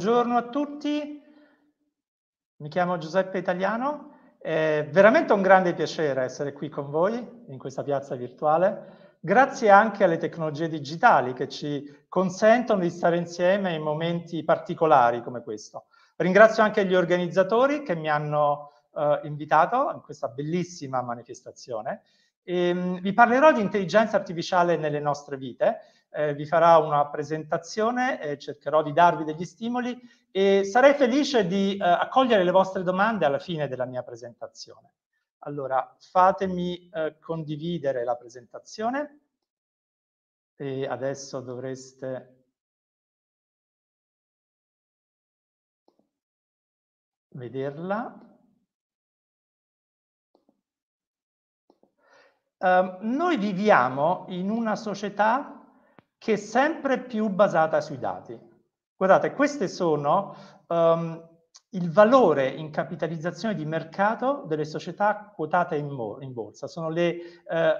Buongiorno a tutti, mi chiamo Giuseppe Italiano, è veramente un grande piacere essere qui con voi in questa piazza virtuale, grazie anche alle tecnologie digitali che ci consentono di stare insieme in momenti particolari come questo. Ringrazio anche gli organizzatori che mi hanno eh, invitato in questa bellissima manifestazione. E, ehm, vi parlerò di intelligenza artificiale nelle nostre vite, eh, vi farà una presentazione, eh, cercherò di darvi degli stimoli e sarei felice di eh, accogliere le vostre domande alla fine della mia presentazione. Allora, fatemi eh, condividere la presentazione e adesso dovreste vederla. Uh, noi viviamo in una società che è sempre più basata sui dati. Guardate, queste sono um, il valore in capitalizzazione di mercato delle società quotate in, in borsa. Sono le eh,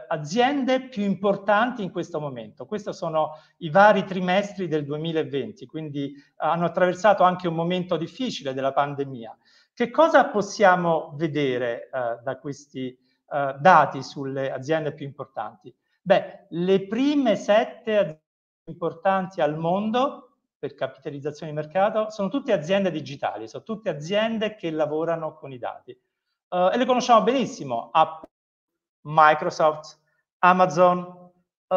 aziende più importanti in questo momento. Questi sono i vari trimestri del 2020, quindi eh, hanno attraversato anche un momento difficile della pandemia. Che cosa possiamo vedere eh, da questi eh, dati sulle aziende più importanti? Beh, le prime sette aziende importanti al mondo per capitalizzazione di mercato, sono tutte aziende digitali, sono tutte aziende che lavorano con i dati. Uh, e le conosciamo benissimo, Apple, Microsoft, Amazon, uh,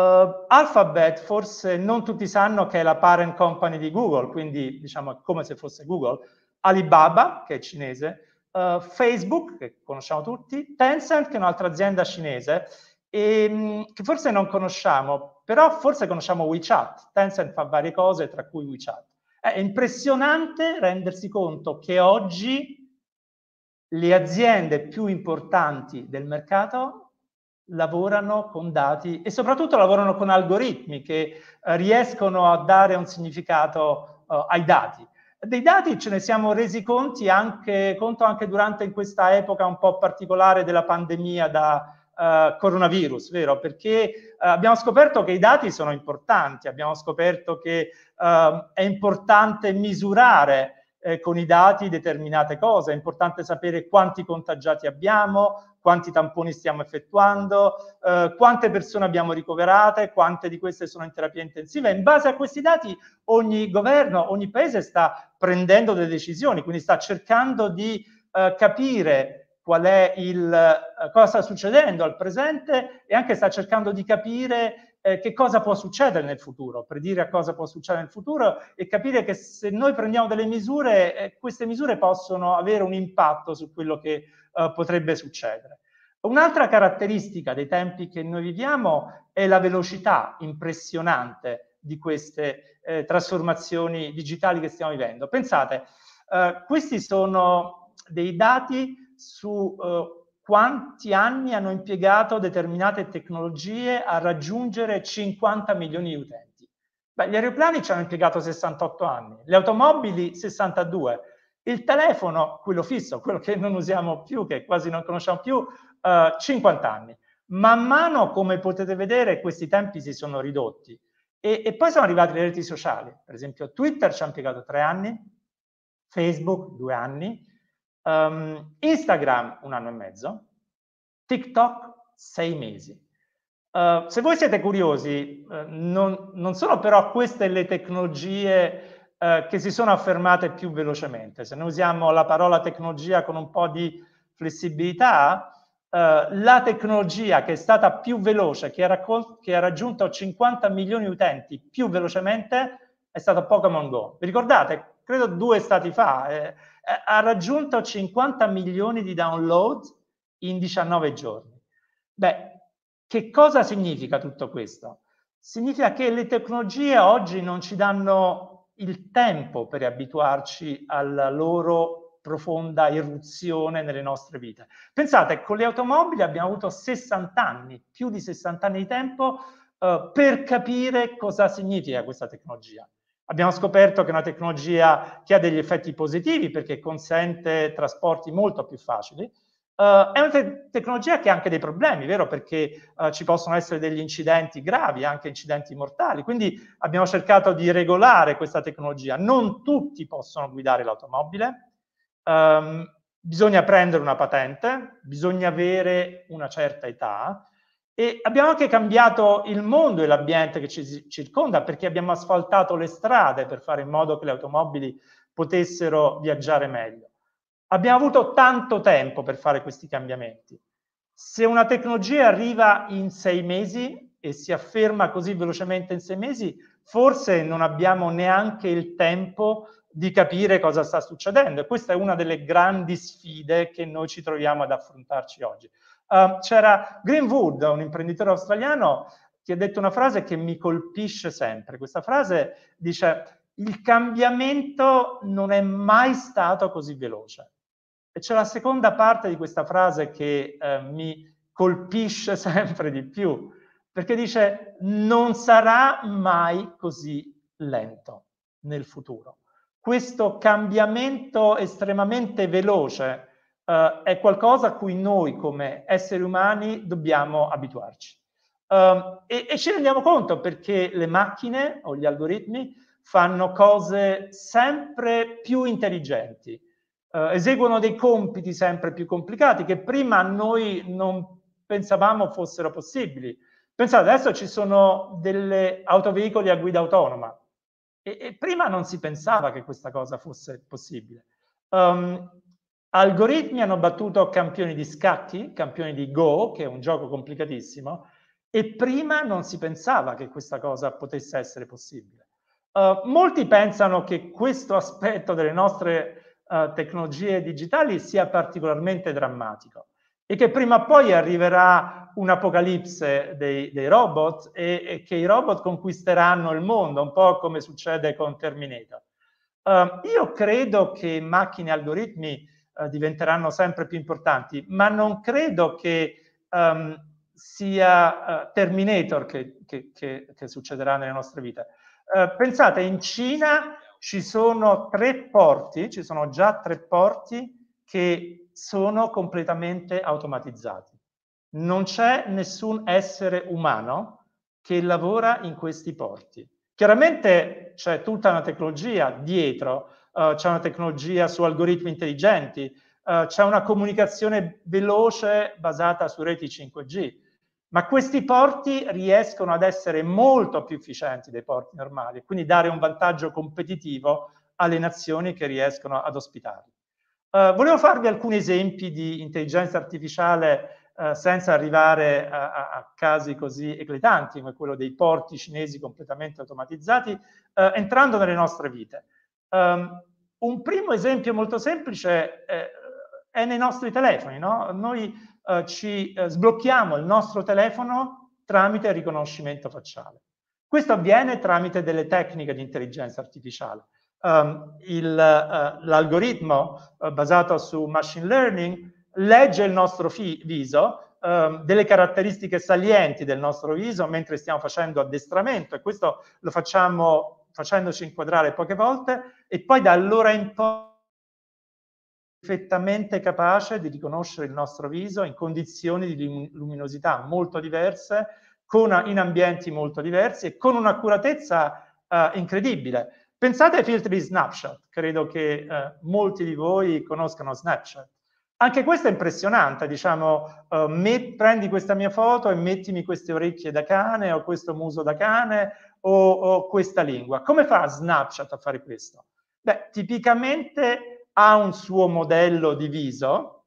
Alphabet, forse non tutti sanno che è la parent company di Google, quindi diciamo come se fosse Google, Alibaba, che è cinese, uh, Facebook, che conosciamo tutti, Tencent, che è un'altra azienda cinese, e, ehm, che forse non conosciamo, però forse conosciamo WeChat, Tencent fa varie cose, tra cui WeChat. È impressionante rendersi conto che oggi le aziende più importanti del mercato lavorano con dati e soprattutto lavorano con algoritmi che eh, riescono a dare un significato eh, ai dati. Dei dati ce ne siamo resi anche, conto anche durante questa epoca un po' particolare della pandemia da, eh, coronavirus, vero? Perché eh, abbiamo scoperto che i dati sono importanti, abbiamo scoperto che eh, è importante misurare eh, con i dati determinate cose, è importante sapere quanti contagiati abbiamo, quanti tamponi stiamo effettuando, eh, quante persone abbiamo ricoverate, quante di queste sono in terapia intensiva. In base a questi dati ogni governo, ogni paese sta prendendo delle decisioni, quindi sta cercando di eh, capire qual è il, eh, cosa sta succedendo al presente e anche sta cercando di capire eh, che cosa può succedere nel futuro, predire cosa può succedere nel futuro e capire che se noi prendiamo delle misure, eh, queste misure possono avere un impatto su quello che eh, potrebbe succedere. Un'altra caratteristica dei tempi che noi viviamo è la velocità impressionante di queste eh, trasformazioni digitali che stiamo vivendo. Pensate, eh, questi sono dei dati su eh, quanti anni hanno impiegato determinate tecnologie a raggiungere 50 milioni di utenti. Beh, gli aeroplani ci hanno impiegato 68 anni, le automobili 62, il telefono, quello fisso, quello che non usiamo più, che quasi non conosciamo più, eh, 50 anni. Man mano, come potete vedere, questi tempi si sono ridotti. E, e poi sono arrivate le reti sociali. Per esempio, Twitter ci ha impiegato tre anni, Facebook due anni, Um, Instagram un anno e mezzo, TikTok sei mesi. Uh, se voi siete curiosi, uh, non, non, sono però queste le tecnologie uh, che si sono affermate più velocemente. Se noi usiamo la parola tecnologia con un po' di flessibilità, eh, la tecnologia che è stata più veloce, che ha, raccol- che ha raggiunto 50 milioni di utenti più velocemente, è stata Pokémon Go. Vi ricordate? Credo due stati fa. Eh, eh, ha raggiunto 50 milioni di download in 19 giorni. Beh, che cosa significa tutto questo? Significa che le tecnologie oggi non ci danno il tempo per abituarci alla loro profonda irruzione nelle nostre vite. Pensate, con le automobili abbiamo avuto 60 anni, più di 60 anni di tempo, eh, per capire cosa significa questa tecnologia. Abbiamo scoperto che è una tecnologia che ha degli effetti positivi perché consente trasporti molto più facili. Uh, è una te- tecnologia che ha anche dei problemi, vero? Perché uh, ci possono essere degli incidenti gravi, anche incidenti mortali. Quindi abbiamo cercato di regolare questa tecnologia. Non tutti possono guidare l'automobile. Um, bisogna prendere una patente, bisogna avere una certa età, e abbiamo anche cambiato il mondo e l'ambiente che ci circonda perché abbiamo asfaltato le strade per fare in modo che le automobili potessero viaggiare meglio. Abbiamo avuto tanto tempo per fare questi cambiamenti. Se una tecnologia arriva in sei mesi e si afferma così velocemente in sei mesi, forse non abbiamo neanche il tempo di capire cosa sta succedendo. E questa è una delle grandi sfide che noi ci troviamo ad affrontarci oggi. Ehm, c'era Greenwood, un imprenditore australiano, che ha detto una frase che mi colpisce sempre. Questa frase dice, il cambiamento non è mai stato così veloce. E c'è la seconda parte di questa frase che eh, mi colpisce sempre di più, perché dice non sarà mai così lento nel futuro. Questo cambiamento estremamente veloce eh, è qualcosa a cui noi come esseri umani dobbiamo abituarci. Um, e, e, ci rendiamo conto perché le macchine o gli algoritmi fanno cose sempre più intelligenti, eh, eseguono dei compiti sempre più complicati che prima noi non pensavamo fossero possibili. Pensate, adesso ci sono delle autoveicoli a guida autonoma e, e prima non si pensava che questa cosa fosse possibile. Um, Algoritmi hanno battuto campioni di scacchi, campioni di Go, che è un gioco complicatissimo, e prima non si pensava che questa cosa potesse essere possibile. Uh, molti pensano che questo aspetto delle nostre uh, tecnologie digitali sia particolarmente drammatico e che prima o poi arriverà un'apocalipse dei, dei robot e, e, che i robot conquisteranno il mondo, un po' come succede con Terminator. Uh, io credo che macchine e algoritmi eh, diventeranno sempre più importanti, ma non credo che um, sia uh, Terminator che, che, che, che, succederà nelle nostre vite. Uh, pensate, in Cina ci sono tre porti, ci sono già tre porti che sono completamente automatizzati. Non c'è nessun essere umano che lavora in questi porti. Chiaramente c'è tutta una tecnologia dietro, eh, c'è una tecnologia su algoritmi intelligenti, uh, c'è una comunicazione veloce basata su reti 5G. Ma questi porti riescono ad essere molto più efficienti dei porti normali, quindi dare un vantaggio competitivo alle nazioni che riescono ad ospitarli. Uh, volevo farvi alcuni esempi di intelligenza artificiale Uh, senza arrivare a, a, a, casi così eclatanti come quello dei porti cinesi completamente automatizzati, uh, entrando nelle nostre vite. Um, un primo esempio molto semplice è, eh, è nei nostri telefoni, no? Noi eh, ci eh, sblocchiamo il nostro telefono tramite riconoscimento facciale. Questo avviene tramite delle tecniche di intelligenza artificiale. Um, il, uh, l'algoritmo uh, basato su machine learning legge il nostro fi- viso, um, delle caratteristiche salienti del nostro viso mentre stiamo facendo addestramento e questo lo facciamo facendoci inquadrare poche volte e poi da allora in poi perfettamente capace di riconoscere il nostro viso in condizioni di luminosità molto diverse, con, in ambienti molto diversi e con un'accuratezza eh, incredibile. Pensate ai filtri di Snapchat, credo che eh, molti di voi conoscano Snapchat. Anche questo è impressionante, diciamo, eh, me, prendi questa mia foto e mettimi queste orecchie da cane o questo muso da cane o, o questa lingua. Come fa Snapchat a fare questo? Beh, tipicamente ha un suo modello di viso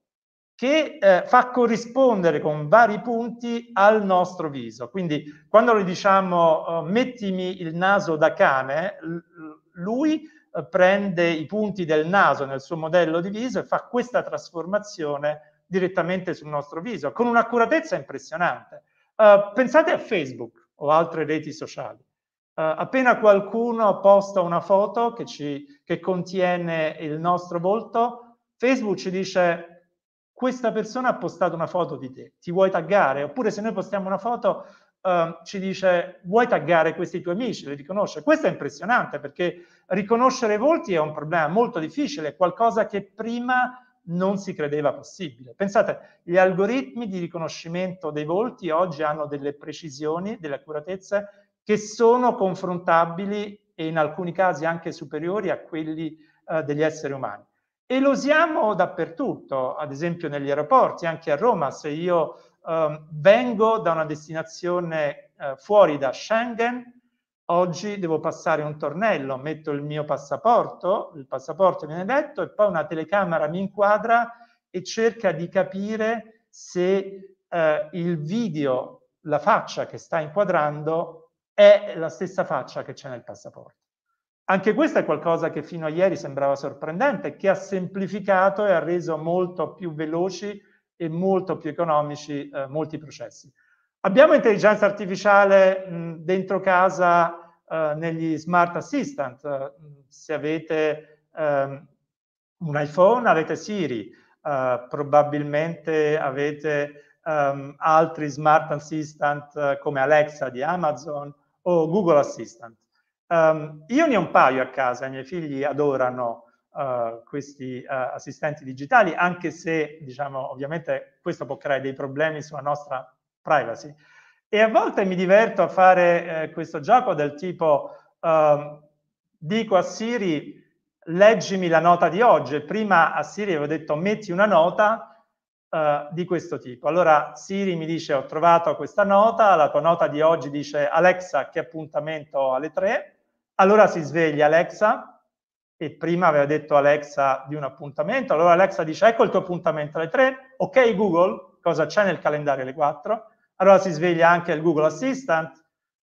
che eh, fa corrispondere con vari punti al nostro viso. Quindi quando noi diciamo eh, mettimi il naso da cane, lui eh, prende i punti del naso nel suo modello di viso e fa questa trasformazione direttamente sul nostro viso, con un'accuratezza impressionante. Eh, pensate a Facebook o altre reti sociali. Eh, appena qualcuno posta una foto che, ci, che contiene il nostro volto, Facebook ci dice questa persona ha postato una foto di te, ti vuoi taggare? Oppure se noi postiamo una foto eh, ci dice vuoi taggare questi tuoi amici, li riconosce. Questo è impressionante perché riconoscere volti è un problema molto difficile, qualcosa che prima non si credeva possibile. Pensate, gli algoritmi di riconoscimento dei volti oggi hanno delle precisioni, delle accuratezze che sono confrontabili e in alcuni casi anche superiori a quelli eh, degli esseri umani. E lo usiamo dappertutto, ad esempio negli aeroporti, anche a Roma, se io eh, vengo da una destinazione eh, fuori da Schengen, oggi devo passare un tornello, metto il mio passaporto, il passaporto viene detto, e poi una telecamera mi inquadra e cerca di capire se eh, il video, la faccia che sta inquadrando è la stessa faccia che c'è nel passaporto. Anche questo è qualcosa che fino a ieri sembrava sorprendente, che ha semplificato e ha reso molto più veloci e molto più economici eh, molti processi. Abbiamo intelligenza artificiale mh, dentro casa eh, negli smart assistant. Eh, se avete eh, un iPhone avete Siri, eh, probabilmente avete ehm, altri smart assistant eh, come Alexa di Amazon o Google Assistant. Um, io ne ho un paio a casa, i miei figli adorano uh, questi uh, assistenti digitali, anche se, diciamo, ovviamente questo può creare dei problemi sulla nostra privacy. E a volte mi diverto a fare eh, questo gioco del tipo, uh, dico a Siri, leggimi la nota di oggi. Prima a Siri avevo detto metti una nota, eh, di questo tipo. Allora Siri mi dice ho trovato questa nota, la tua nota di oggi dice Alexa che appuntamento alle 3, allora si sveglia Alexa e prima aveva detto Alexa di un appuntamento, allora Alexa dice ecco il tuo appuntamento alle 3, ok Google, cosa c'è nel calendario alle 4? Allora si sveglia anche il Google Assistant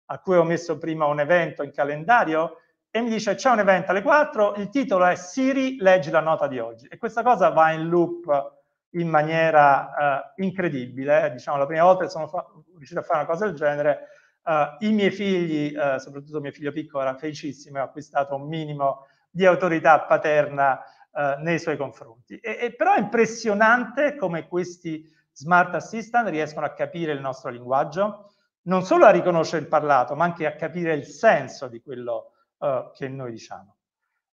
a cui ho messo prima un evento in calendario e mi dice c'è un evento alle 4, il titolo è Siri leggi la nota di oggi e questa cosa va in loop in maniera eh, incredibile, diciamo la prima volta che sono riuscito a fare una cosa del genere, eh, i miei figli, eh, soprattutto mio figlio piccolo, era felicissimo e ha acquistato un minimo di autorità paterna eh, nei suoi confronti. E, e, però è impressionante come questi smart assistant riescono a capire il nostro linguaggio, non solo a riconoscere il parlato, ma anche a capire il senso di quello eh, che noi diciamo.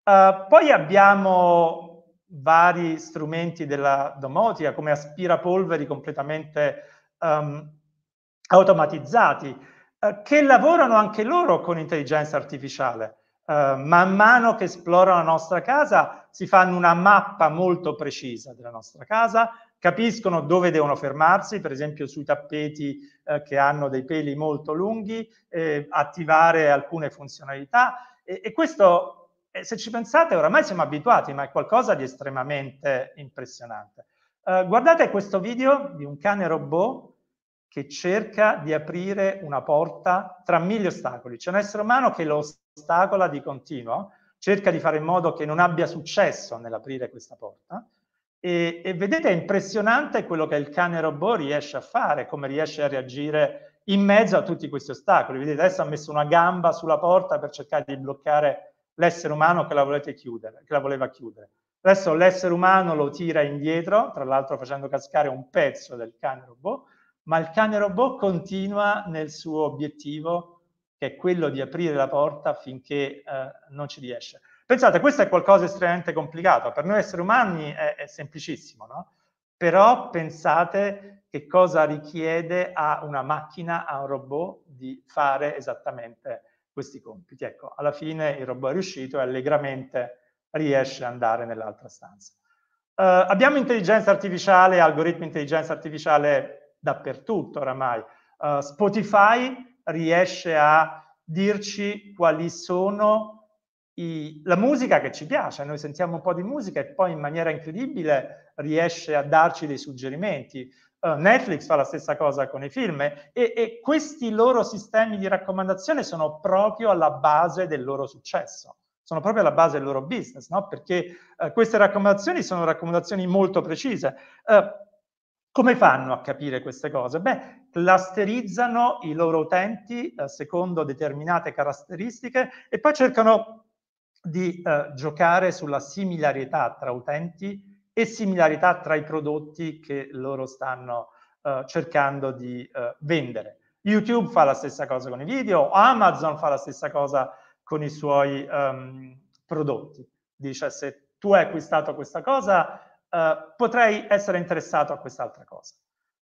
Eh, poi abbiamo vari strumenti della domotica come aspirapolveri completamente um, automatizzati eh, che lavorano anche loro con intelligenza artificiale. Eh, man mano che esplorano la nostra casa si fanno una mappa molto precisa della nostra casa, capiscono dove devono fermarsi, per esempio sui tappeti eh, che hanno dei peli molto lunghi, eh, attivare alcune funzionalità e, e questo e se ci pensate, oramai siamo abituati, ma è qualcosa di estremamente impressionante. Eh, guardate questo video di un cane robot che cerca di aprire una porta tra mille ostacoli. C'è un essere umano che lo ostacola di continuo, cerca di fare in modo che non abbia successo nell'aprire questa porta. E, e, vedete, è impressionante quello che il cane robot riesce a fare, come riesce a reagire in mezzo a tutti questi ostacoli. Vedete, adesso ha messo una gamba sulla porta per cercare di bloccare l'essere umano che la, chiudere, che la voleva chiudere. Adesso l'essere umano lo tira indietro, tra l'altro facendo cascare un pezzo del cane robot, ma il cane robot continua nel suo obiettivo, che è quello di aprire la porta finché eh, non ci riesce. Pensate, questo è qualcosa di estremamente complicato, per noi esseri umani è, è semplicissimo, no? però pensate che cosa richiede a una macchina, a un robot, di fare esattamente questo questi compiti. Ecco, alla fine il robot è riuscito e allegramente riesce ad andare nell'altra stanza. Eh, abbiamo intelligenza artificiale, algoritmi intelligenza artificiale dappertutto oramai. Eh, Spotify riesce a dirci quali sono i, la musica che ci piace. Noi sentiamo un po' di musica e poi in maniera incredibile riesce a darci dei suggerimenti. Uh, Netflix fa la stessa cosa con i film e, e questi loro sistemi di raccomandazione sono proprio alla base del loro successo sono proprio alla base del loro business, no? perché eh, queste raccomandazioni sono raccomandazioni molto precise. Eh, come fanno a capire queste cose? Beh, clusterizzano i loro utenti eh, secondo determinate caratteristiche e poi cercano di eh, giocare sulla similarità tra utenti e similarità tra i prodotti che loro stanno eh, cercando di eh, vendere. YouTube fa la stessa cosa con i video, Amazon fa la stessa cosa con i suoi um, prodotti. Dice se tu hai acquistato questa cosa, uh, potrei essere interessato a quest'altra cosa.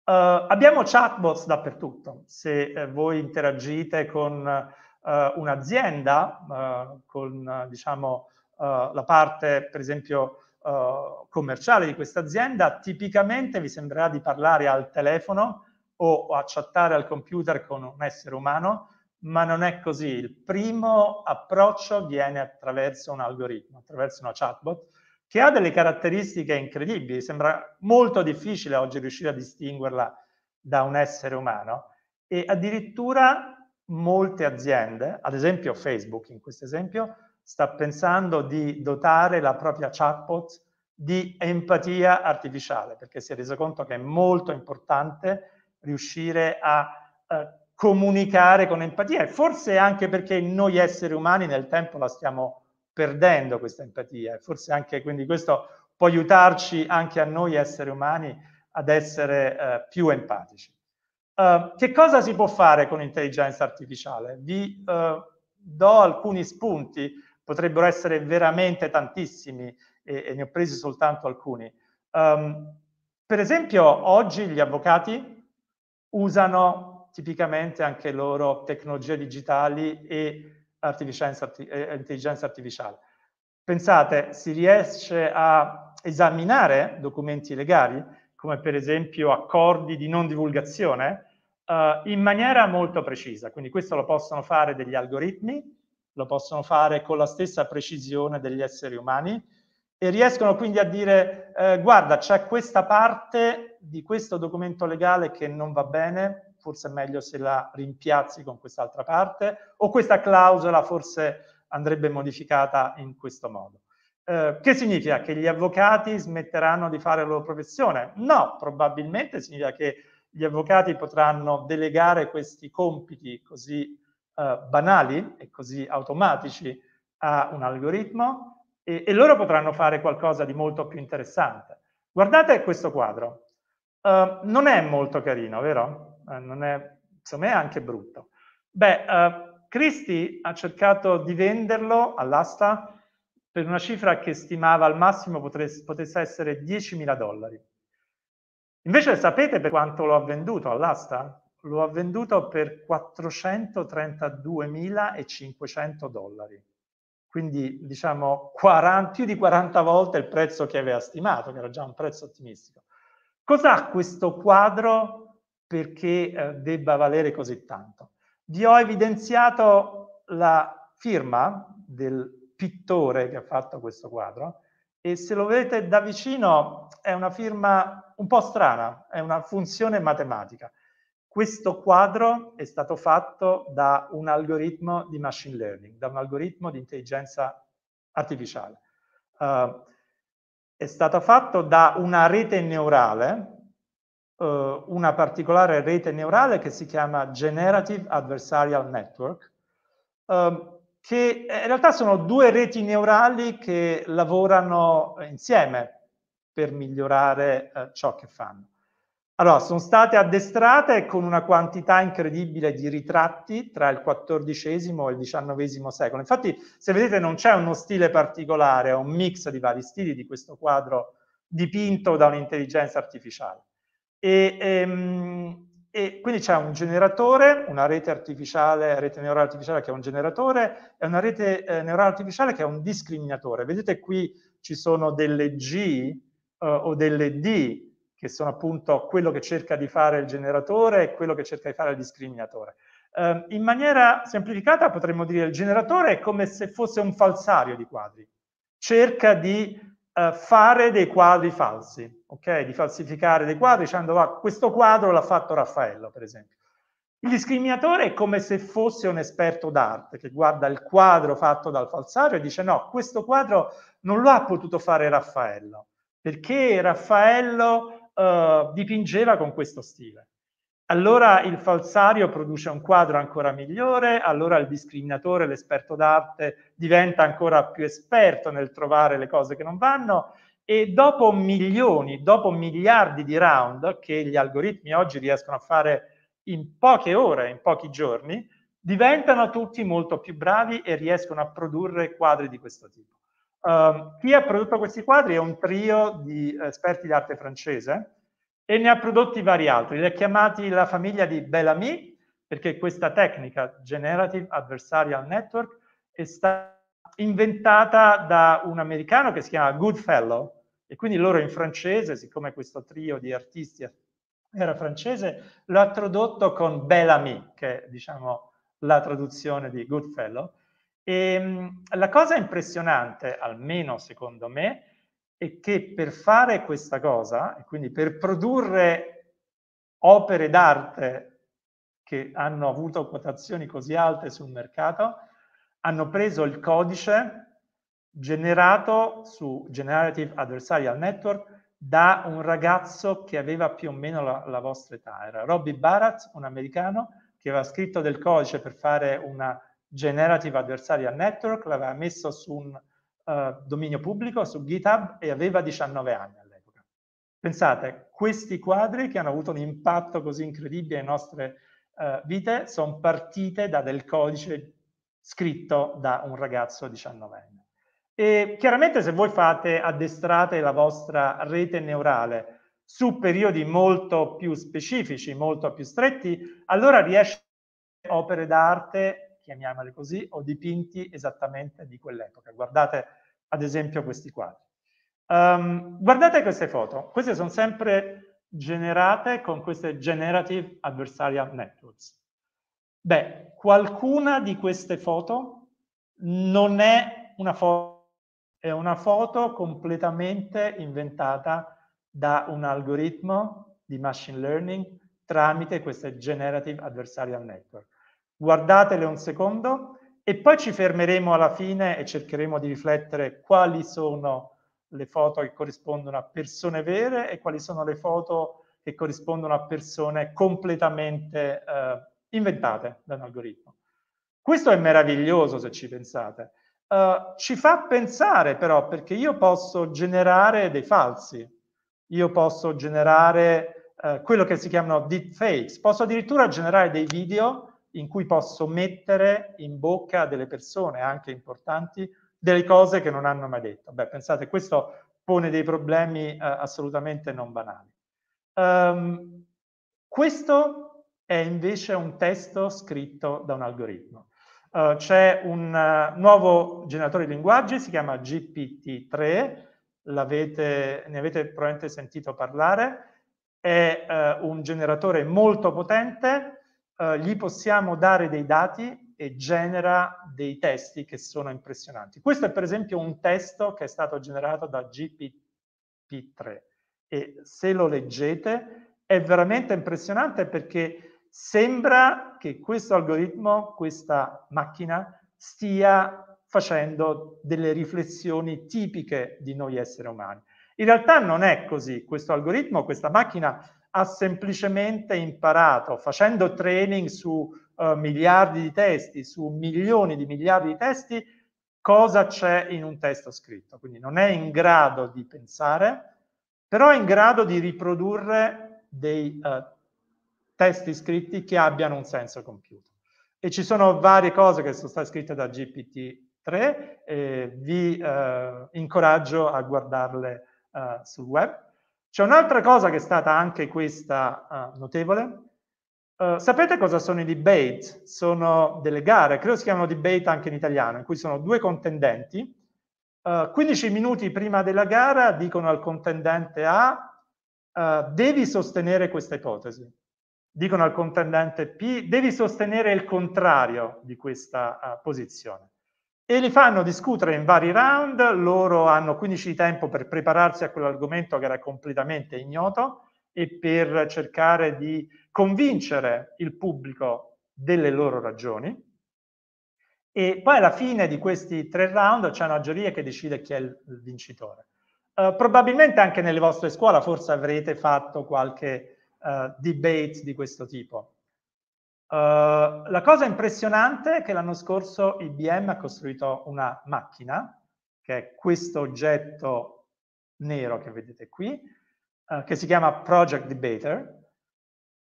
Uh, abbiamo chatbots dappertutto. Se eh, voi interagite con uh, un'azienda, con diciamo, la parte, per esempio, uh, commerciale di questa azienda, tipicamente vi sembrerà di parlare al telefono o a chattare al computer con un essere umano, ma non è così. Il primo approccio viene attraverso un algoritmo, attraverso una chatbot, che ha delle caratteristiche incredibili. Sembra molto difficile oggi riuscire a distinguerla da un essere umano e addirittura molte aziende, ad esempio Facebook in questo esempio, sta pensando di dotare la propria chatbot di empatia artificiale, perché si è reso conto che è molto importante riuscire a eh, comunicare con empatia e forse anche perché noi esseri umani nel tempo la stiamo perdendo questa empatia e forse anche quindi questo può aiutarci anche a noi esseri umani ad essere eh, più empatici. Uh, che cosa si può fare con intelligenza artificiale? Vi uh, do alcuni spunti potrebbero essere veramente tantissimi e, e ne ho presi soltanto alcuni. Um, per esempio, oggi gli avvocati usano tipicamente anche loro tecnologie digitali e artificienza, intelligenza artificiale. Pensate, si riesce a esaminare documenti legali, come per esempio accordi di non divulgazione, uh, in maniera molto precisa. Quindi questo lo possono fare degli algoritmi lo possono fare con la stessa precisione degli esseri umani e riescono quindi a dire eh, guarda c'è questa parte di questo documento legale che non va bene, forse è meglio se la rimpiazzi con quest'altra parte o questa clausola forse andrebbe modificata in questo modo. Eh, che significa? Che gli avvocati smetteranno di fare la loro professione? No, probabilmente significa che gli avvocati potranno delegare questi compiti così eh, banali e così automatici a un algoritmo e, e, loro potranno fare qualcosa di molto più interessante. Guardate questo quadro, uh, non è molto carino, vero? Uh, non è, secondo è anche brutto. Beh, uh, Christie ha cercato di venderlo all'asta per una cifra che stimava al massimo potresse, potesse essere 10.000 dollari. Invece sapete per quanto lo ha venduto all'asta? lo ha venduto per 432.500 dollari. Quindi diciamo 40, più di 40 volte il prezzo che aveva stimato, che era già un prezzo ottimistico. Cos'ha questo quadro perché eh, debba valere così tanto? Vi ho evidenziato la firma del pittore che ha fatto questo quadro e se lo vedete da vicino è una firma un po' strana, è una funzione matematica. Questo quadro è stato fatto da un algoritmo di machine learning, da un algoritmo di intelligenza artificiale. Uh, è stato fatto da una rete neurale, uh, una particolare rete neurale che si chiama Generative Adversarial Network, uh, che in realtà sono due reti neurali che lavorano insieme per migliorare eh, ciò che fanno. Allora, sono state addestrate con una quantità incredibile di ritratti tra il XIV e il XIX secolo. Infatti, se vedete, non c'è uno stile particolare, è un mix di vari stili di questo quadro dipinto da un'intelligenza artificiale. E, ehm, e quindi c'è un generatore, una rete artificiale, rete neurale artificiale che è un generatore e una rete eh, neurale artificiale che è un discriminatore. Vedete qui ci sono delle G eh, o delle D che sono appunto quello che cerca di fare il generatore e quello che cerca di fare il discriminatore. Eh, in maniera semplificata potremmo dire il generatore è come se fosse un falsario di quadri, cerca di eh, fare dei quadri falsi, okay? di falsificare dei quadri dicendo va, ah, questo quadro l'ha fatto Raffaello per esempio. Il discriminatore è come se fosse un esperto d'arte che guarda il quadro fatto dal falsario e dice no, questo quadro non lo ha potuto fare Raffaello, perché Raffaello eh, dipingeva con questo stile. Allora il falsario produce un quadro ancora migliore, allora il discriminatore, l'esperto d'arte, diventa ancora più esperto nel trovare le cose che non vanno e dopo milioni, dopo miliardi di round che gli algoritmi oggi riescono a fare in poche ore, in pochi giorni, diventano tutti molto più bravi e riescono a produrre quadri di questo tipo. Ehm, chi ha prodotto questi quadri è un trio di eh, esperti d'arte francese e ne ha prodotti vari altri. Li ha chiamati la famiglia di Bellamy perché questa tecnica, Generative Adversarial Network, è stata inventata da un americano che si chiama Goodfellow e quindi loro in francese, siccome questo trio di artisti era francese, lo ha tradotto con Bellamy, che è diciamo, la traduzione di Goodfellow e, ehm, la cosa impressionante, almeno secondo me, è che per fare questa cosa, quindi per produrre opere d'arte che hanno avuto quotazioni così alte sul mercato, hanno preso il codice generato su Generative Adversarial Network da un ragazzo che aveva più o meno la, la vostra età. Era Robbie Barrett, un americano, che aveva scritto del codice per fare una Generative Adversarial Network, l'aveva messo su un uh, dominio pubblico, su GitHub, e aveva 19 anni all'epoca. Pensate, questi quadri che hanno avuto un impatto così incredibile nelle nostre uh, vite sono partite da del codice scritto da un ragazzo 19enne. E chiaramente se voi fate, addestrate la vostra rete neurale su periodi molto più specifici, molto più stretti, allora riesce opere d'arte chiamiamoli così, o dipinti esattamente di quell'epoca. Guardate ad esempio questi quadri. Um, guardate queste foto, queste sono sempre generate con queste Generative Adversarial Networks. Beh, qualcuna di queste foto non è una foto, è una foto completamente inventata da un algoritmo di machine learning tramite queste Generative Adversarial Network guardatele un secondo e poi ci fermeremo alla fine e cercheremo di riflettere quali sono le foto che corrispondono a persone vere e quali sono le foto che corrispondono a persone completamente eh, inventate da un algoritmo. Questo è meraviglioso se ci pensate. Uh, ci fa pensare però perché io posso generare dei falsi, io posso generare uh, quello che si chiamano deepfakes, posso addirittura generare dei video in cui posso mettere in bocca a delle persone anche importanti delle cose che non hanno mai detto. Beh, pensate, questo pone dei problemi eh, assolutamente non banali. Um, questo è invece un testo scritto da un algoritmo. Uh, c'è un uh, nuovo generatore di linguaggi, si chiama GPT-3, L'avete, ne avete probabilmente sentito parlare, è eh, un generatore molto potente eh, gli possiamo dare dei dati e genera dei testi che sono impressionanti. Questo è per esempio un testo che è stato generato da gpt 3 e se lo leggete è veramente impressionante perché sembra che questo algoritmo, questa macchina, stia facendo delle riflessioni tipiche di noi esseri umani. In realtà non è così, questo algoritmo, questa macchina ha semplicemente imparato facendo training su uh, miliardi di testi, su milioni di miliardi di testi, cosa c'è in un testo scritto. Quindi non è in grado di pensare, però è in grado di riprodurre dei uh, testi scritti che abbiano un senso compiuto. E ci sono varie cose che sono state scritte da GPT-3 e vi uh, incoraggio a guardarle sul web. C'è un'altra cosa che è stata anche questa uh, notevole. Uh, sapete cosa sono i debate? Sono delle gare, credo si chiamano debate anche in italiano, in cui sono due contendenti. Uh, eh, 15 minuti prima della gara dicono al contendente A devi sostenere questa ipotesi. Dicono al contendente P devi sostenere il contrario di questa posizione e li fanno discutere in vari round, loro hanno 15 di tempo per prepararsi a quell'argomento che era completamente ignoto e per cercare di convincere il pubblico delle loro ragioni. E poi alla fine di questi tre round c'è una giuria che decide chi è il vincitore. Uh, probabilmente anche nelle vostre scuole forse avrete fatto qualche uh, debate di questo tipo. Eh, la cosa impressionante è che l'anno scorso IBM ha costruito una macchina, che è questo oggetto nero che vedete qui, uh, che si chiama Project Debater,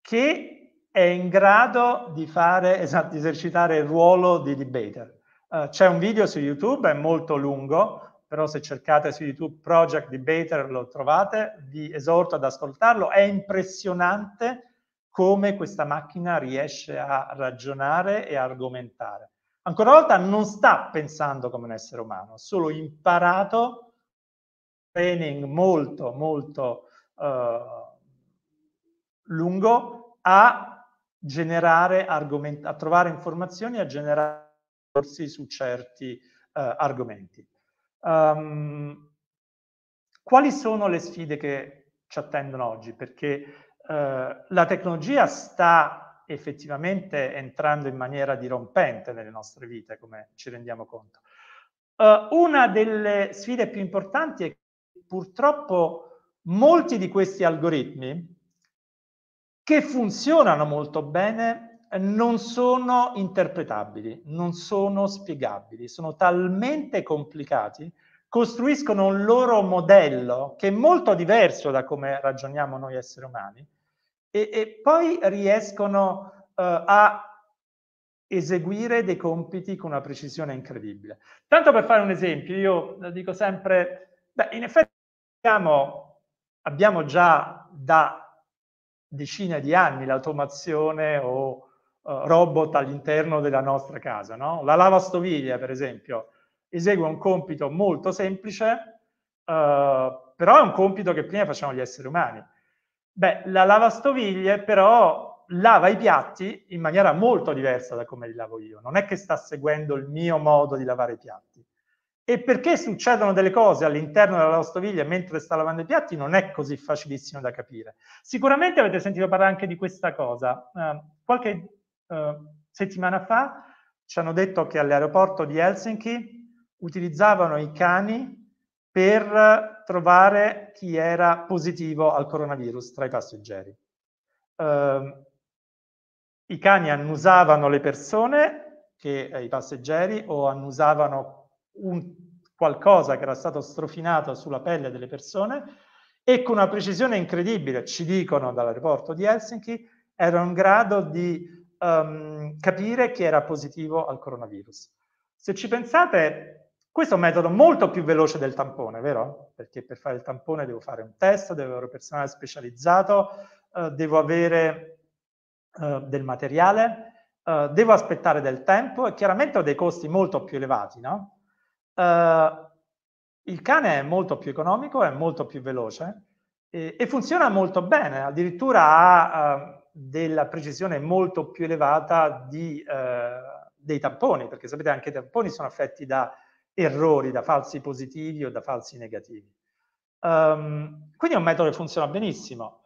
che è in grado di, fare, esatto, di esercitare il ruolo di debater. Uh, c'è un video su YouTube, è molto lungo, però se cercate su YouTube Project Debater lo trovate, vi esorto ad ascoltarlo, è impressionante come questa macchina riesce a ragionare e argomentare. Ancora una volta non sta pensando come un essere umano, ha solo imparato training molto, molto eh, lungo a generare argomenti, a trovare informazioni a generare corsi su certi eh, argomenti. Um, quali sono le sfide che ci attendono oggi? Perché eh, la tecnologia sta effettivamente entrando in maniera dirompente nelle nostre vite, come ci rendiamo conto. Eh, una delle sfide più importanti è che purtroppo molti di questi algoritmi, che funzionano molto bene, non sono interpretabili, non sono spiegabili, sono talmente complicati, costruiscono un loro modello che è molto diverso da come ragioniamo noi esseri umani, e, e poi riescono eh, a eseguire dei compiti con una precisione incredibile. Tanto per fare un esempio, io dico sempre, beh, in effetti abbiamo, abbiamo già da decine di anni l'automazione o uh, robot all'interno della nostra casa. No? La lavastoviglie, per esempio, esegue un compito molto semplice, uh, però è un compito che prima facevano gli esseri umani. Beh, la lavastoviglie però lava i piatti in maniera molto diversa da come li lavo io, non è che sta seguendo il mio modo di lavare i piatti. E perché succedono delle cose all'interno della lavastoviglie mentre sta lavando i piatti non è così facilissimo da capire. Sicuramente avete sentito parlare anche di questa cosa. Eh, qualche eh, settimana fa ci hanno detto che all'aeroporto di Helsinki utilizzavano i cani per trovare chi era positivo al coronavirus tra i passeggeri. Eh, I cani annusavano le persone, che, eh, i passeggeri, o annusavano un, qualcosa che era stato strofinato sulla pelle delle persone e con una precisione incredibile, ci dicono dall'aeroporto di Helsinki, erano in grado di um, capire chi era positivo al coronavirus. Se ci pensate, questo è un metodo molto più veloce del tampone, vero? Perché per fare il tampone devo fare un test, devo avere personale specializzato, eh, devo avere eh, del materiale, eh, devo aspettare del tempo e chiaramente ho dei costi molto più elevati, no? Eh, il cane è molto più economico, è molto più veloce e, e funziona molto bene, addirittura ha eh, della precisione molto più elevata di, eh, dei tamponi, perché sapete anche i tamponi sono affetti da errori da falsi positivi o da falsi negativi. Um, quindi è un metodo che funziona benissimo.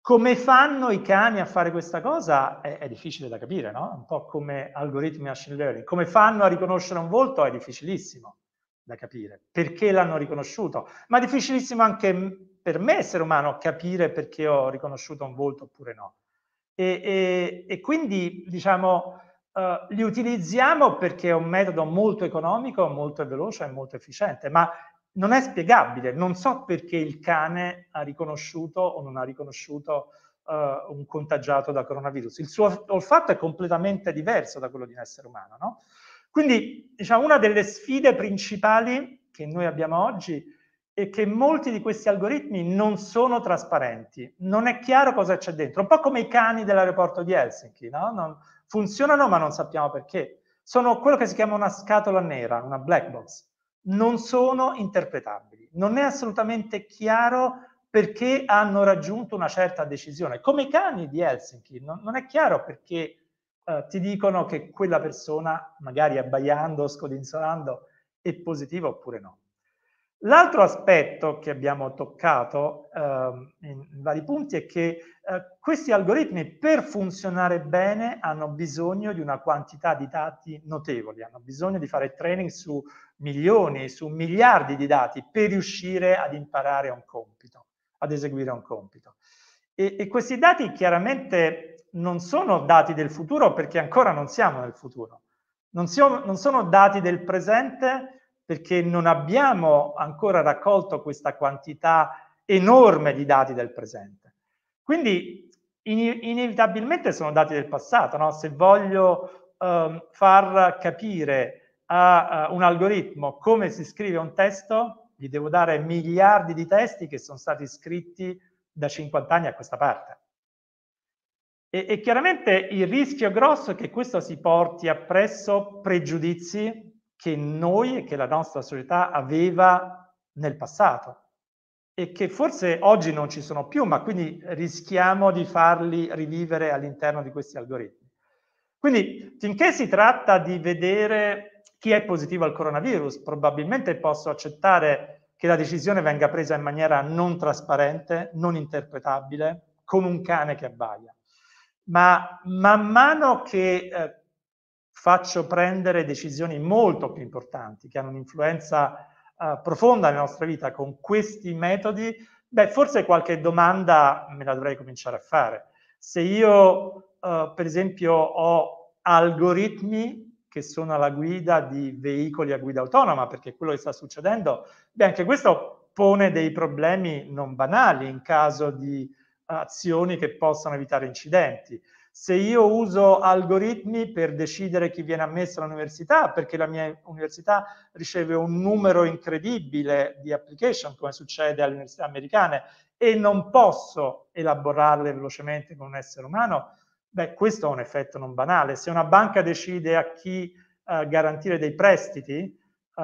Come fanno i cani a fare questa cosa è, è difficile da capire, no? Un po' come algoritmi machine learning. Come fanno a riconoscere un volto è difficilissimo da capire. Perché l'hanno riconosciuto? Ma è difficilissimo anche mm, per me, essere umano, capire perché ho riconosciuto un volto oppure no. E, e, e quindi, diciamo, eh, li utilizziamo perché è un metodo molto economico, molto veloce e molto efficiente, ma non è spiegabile. Non so perché il cane ha riconosciuto o non ha riconosciuto uh, un contagiato da coronavirus. Il suo olfatto è completamente diverso da quello di un essere umano. No? Quindi, diciamo, una delle sfide principali che noi abbiamo oggi è che molti di questi algoritmi non sono trasparenti, non è chiaro cosa c'è dentro, un po' come i cani dell'aeroporto di Helsinki, no? Non, funzionano ma non sappiamo perché. Sono quello che si chiama una scatola nera, una black box. Non sono interpretabili. Non è assolutamente chiaro perché hanno raggiunto una certa decisione. Come i cani di Helsinki, non, non è chiaro perché eh, ti dicono che quella persona, magari abbaiando, scodinzolando, è positiva oppure no. L'altro aspetto che abbiamo toccato eh, in vari punti è che eh, questi algoritmi per funzionare bene hanno bisogno di una quantità di dati notevoli, hanno bisogno di fare training su milioni, su miliardi di dati per riuscire ad imparare un compito, ad eseguire un compito. E, e questi dati chiaramente non sono dati del futuro perché ancora non siamo nel futuro, non, siamo, non sono dati del presente perché non abbiamo ancora raccolto questa quantità enorme di dati del presente. Quindi in, inevitabilmente sono dati del passato, no? se voglio um, far capire a uh, un algoritmo come si scrive un testo, gli devo dare miliardi di testi che sono stati scritti da 50 anni a questa parte. E, e chiaramente il rischio grosso è che questo si porti appresso pregiudizi che noi e che la nostra società aveva nel passato e che forse oggi non ci sono più, ma quindi rischiamo di farli rivivere all'interno di questi algoritmi. Quindi, finché si tratta di vedere chi è positivo al coronavirus, probabilmente posso accettare che la decisione venga presa in maniera non trasparente, non interpretabile, con un cane che abbaia. Ma man mano che eh, faccio prendere decisioni molto più importanti, che hanno un'influenza eh, profonda nella nostra vita con questi metodi, beh, forse qualche domanda me la dovrei cominciare a fare. Se io, eh, per esempio, ho algoritmi che sono alla guida di veicoli a guida autonoma, perché quello che sta succedendo, beh, anche questo pone dei problemi non banali in caso di eh, azioni che possano evitare incidenti se io uso algoritmi per decidere chi viene ammesso all'università, perché la mia università riceve un numero incredibile di application, come succede alle università americane, e non posso elaborarle velocemente con un essere umano, beh, questo ha un effetto non banale. Se una banca decide a chi eh, garantire dei prestiti eh,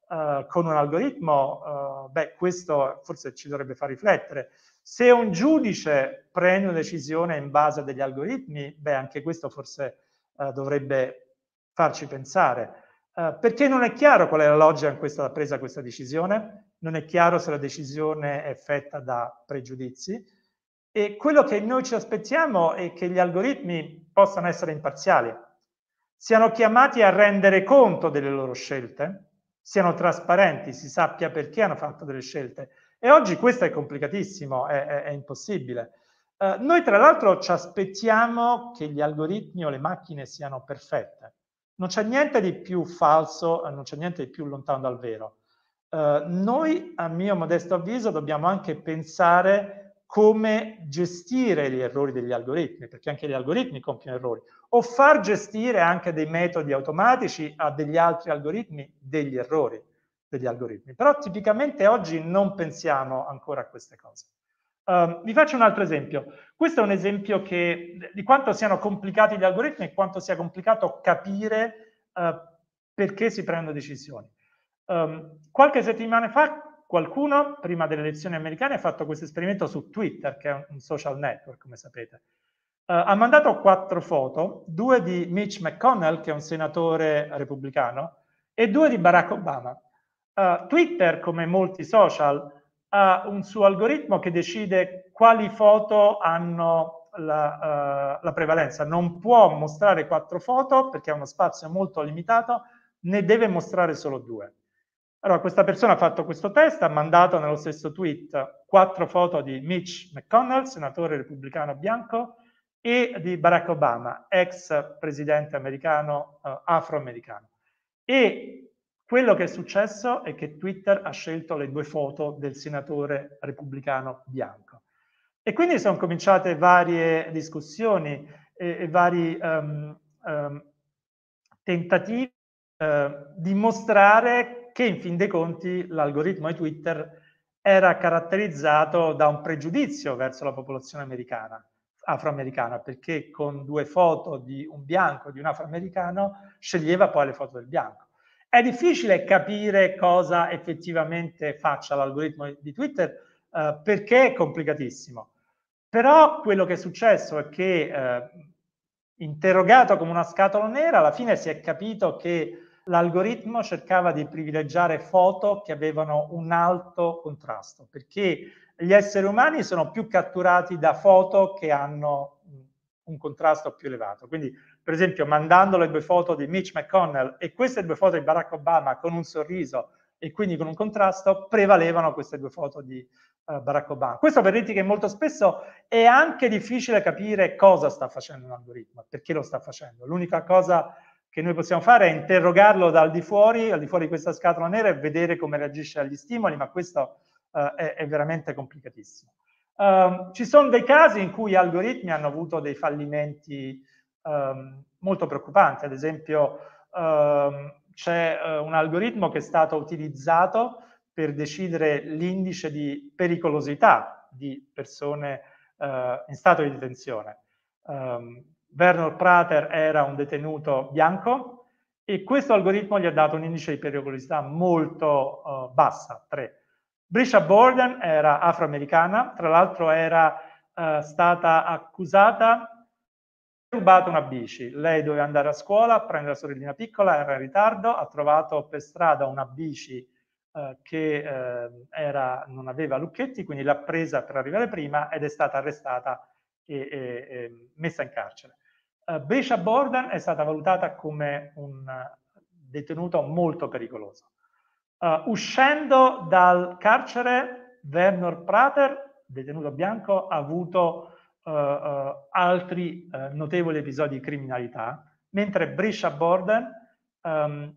eh, con un algoritmo, eh, beh, questo forse ci dovrebbe far riflettere. Se un giudice prende una decisione in base a degli algoritmi, beh, anche questo forse eh, dovrebbe farci pensare, eh, perché non è chiaro qual è la logica in cui è stata presa questa decisione, non è chiaro se la decisione è fatta da pregiudizi e quello che noi ci aspettiamo è che gli algoritmi possano essere imparziali, siano chiamati a rendere conto delle loro scelte, siano trasparenti, si sappia perché hanno fatto delle scelte, e oggi questo è complicatissimo, è, è, è impossibile. Eh, noi tra l'altro ci aspettiamo che gli algoritmi o le macchine siano perfette. Non c'è niente di più falso, non c'è niente di più lontano dal vero. Eh, noi, a mio modesto avviso, dobbiamo anche pensare come gestire gli errori degli algoritmi, perché anche gli algoritmi compiono errori, o far gestire anche dei metodi automatici a degli altri algoritmi degli errori degli algoritmi. Però tipicamente oggi non pensiamo ancora a queste cose. Um, vi faccio un altro esempio. Questo è un esempio che, di quanto siano complicati gli algoritmi e quanto sia complicato capire uh, perché si prendono decisioni. Um, qualche settimana fa qualcuno, prima delle elezioni americane, ha fatto questo esperimento su Twitter, che è un social network, come sapete. Uh, ha mandato quattro foto, due di Mitch McConnell, che è un senatore repubblicano, e due di Barack Obama. Uh, Twitter, come molti social, ha un suo algoritmo che decide quali foto hanno la, uh, la prevalenza. Non può mostrare quattro foto perché ha uno spazio molto limitato, ne deve mostrare solo due. Allora, questa persona ha fatto questo test, ha mandato nello stesso tweet quattro foto di Mitch McConnell, senatore repubblicano bianco, e di Barack Obama, ex presidente americano, eh, afroamericano. E quello che è successo è che Twitter ha scelto le due foto del senatore repubblicano bianco. E quindi sono cominciate varie discussioni e, e vari um, um, tentativi uh, di mostrare che in fin dei conti l'algoritmo di Twitter era caratterizzato da un pregiudizio verso la popolazione americana, afroamericana, perché con due foto di un bianco e di un afroamericano sceglieva poi le foto del bianco. È difficile capire cosa effettivamente faccia l'algoritmo di Twitter eh, perché è complicatissimo. Però quello che è successo è che, eh, interrogato come una scatola nera, alla fine si è capito che l'algoritmo cercava di privilegiare foto che avevano un alto contrasto, perché gli esseri umani sono più catturati da foto che hanno un contrasto più elevato. Quindi per esempio mandando le due foto di Mitch McConnell e queste due foto di Barack Obama con un sorriso e quindi con un contrasto, prevalevano queste due foto di uh, Barack Obama. Questo per dire che molto spesso è anche difficile capire cosa sta facendo un algoritmo, perché lo sta facendo. L'unica cosa che noi possiamo fare è interrogarlo dal di fuori, al di fuori di questa scatola nera e vedere come reagisce agli stimoli, ma questo uh, è, è, veramente complicatissimo. Uh, ci sono dei casi in cui algoritmi hanno avuto dei fallimenti ehm, molto preoccupanti. Ad esempio ehm, c'è eh, un algoritmo che è stato utilizzato per decidere l'indice di pericolosità di persone eh, in stato di detenzione. Um, Werner Prater era un detenuto bianco e questo algoritmo gli ha dato un indice di pericolosità molto uh, bassa, 3. Brisha Borden era afroamericana, tra l'altro era uh, stata accusata rubato una bici, lei doveva andare a scuola a prendere la sorellina piccola, era in ritardo, ha trovato per strada una bici eh, che eh, era, non aveva lucchetti, quindi l'ha presa per arrivare prima ed è stata arrestata e, e, e messa in carcere. Eh, Besha Borden è stata valutata come un detenuto molto pericoloso. Uh, uscendo dal carcere, Werner Prater, detenuto bianco, ha avuto uh, altri eh, notevoli episodi di criminalità, mentre Brisha Borden um,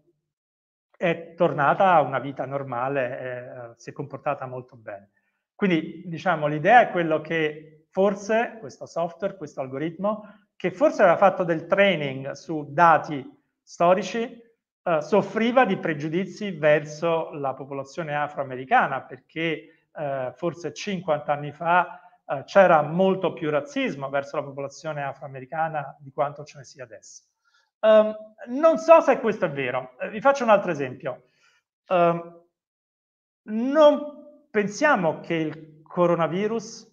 è tornata a una vita normale, eh, si è comportata molto bene. Quindi diciamo l'idea è quello che forse questo software, questo algoritmo, che forse aveva fatto del training su dati storici, eh, soffriva di pregiudizi verso la popolazione afroamericana perché eh, forse 50 anni fa eh, c'era molto più razzismo verso la popolazione afroamericana di quanto ce ne sia adesso. Um, non so se questo è vero, eh, vi faccio un altro esempio. Um, non pensiamo che il coronavirus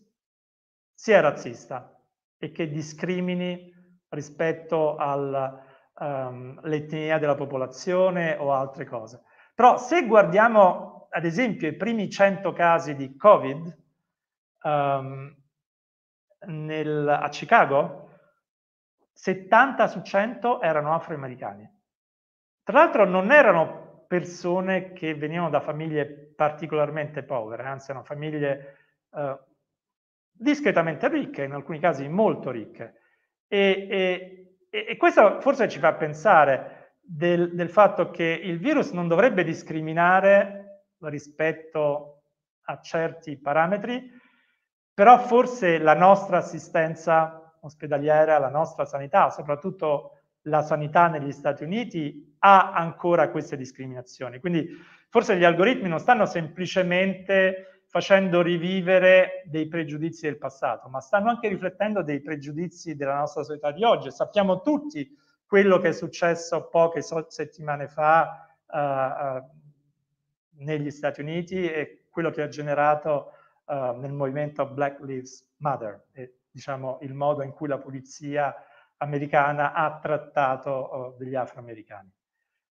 sia razzista e che discrimini rispetto all'etnia ehm, um, della popolazione o altre cose. Però se guardiamo ad esempio i primi 100 casi di Covid, um, nel, a Chicago 70 su 100 erano afroamericani. Tra l'altro non erano persone che venivano da famiglie particolarmente povere, anzi erano famiglie eh, discretamente ricche, in alcuni casi molto ricche. E, e, e questo forse ci fa pensare del, del fatto che il virus non dovrebbe discriminare rispetto a certi parametri, però forse la nostra assistenza ospedaliera, la nostra sanità, soprattutto la sanità negli Stati Uniti, ha ancora queste discriminazioni. Quindi forse gli algoritmi non stanno semplicemente facendo rivivere dei pregiudizi del passato, ma stanno anche riflettendo dei pregiudizi della nostra società di oggi. Sappiamo tutti quello che è successo poche so- settimane fa uh, uh, negli Stati Uniti e quello che ha generato uh, nel movimento Black Lives Matter, e, diciamo il modo in cui la polizia americana ha trattato uh, degli afroamericani.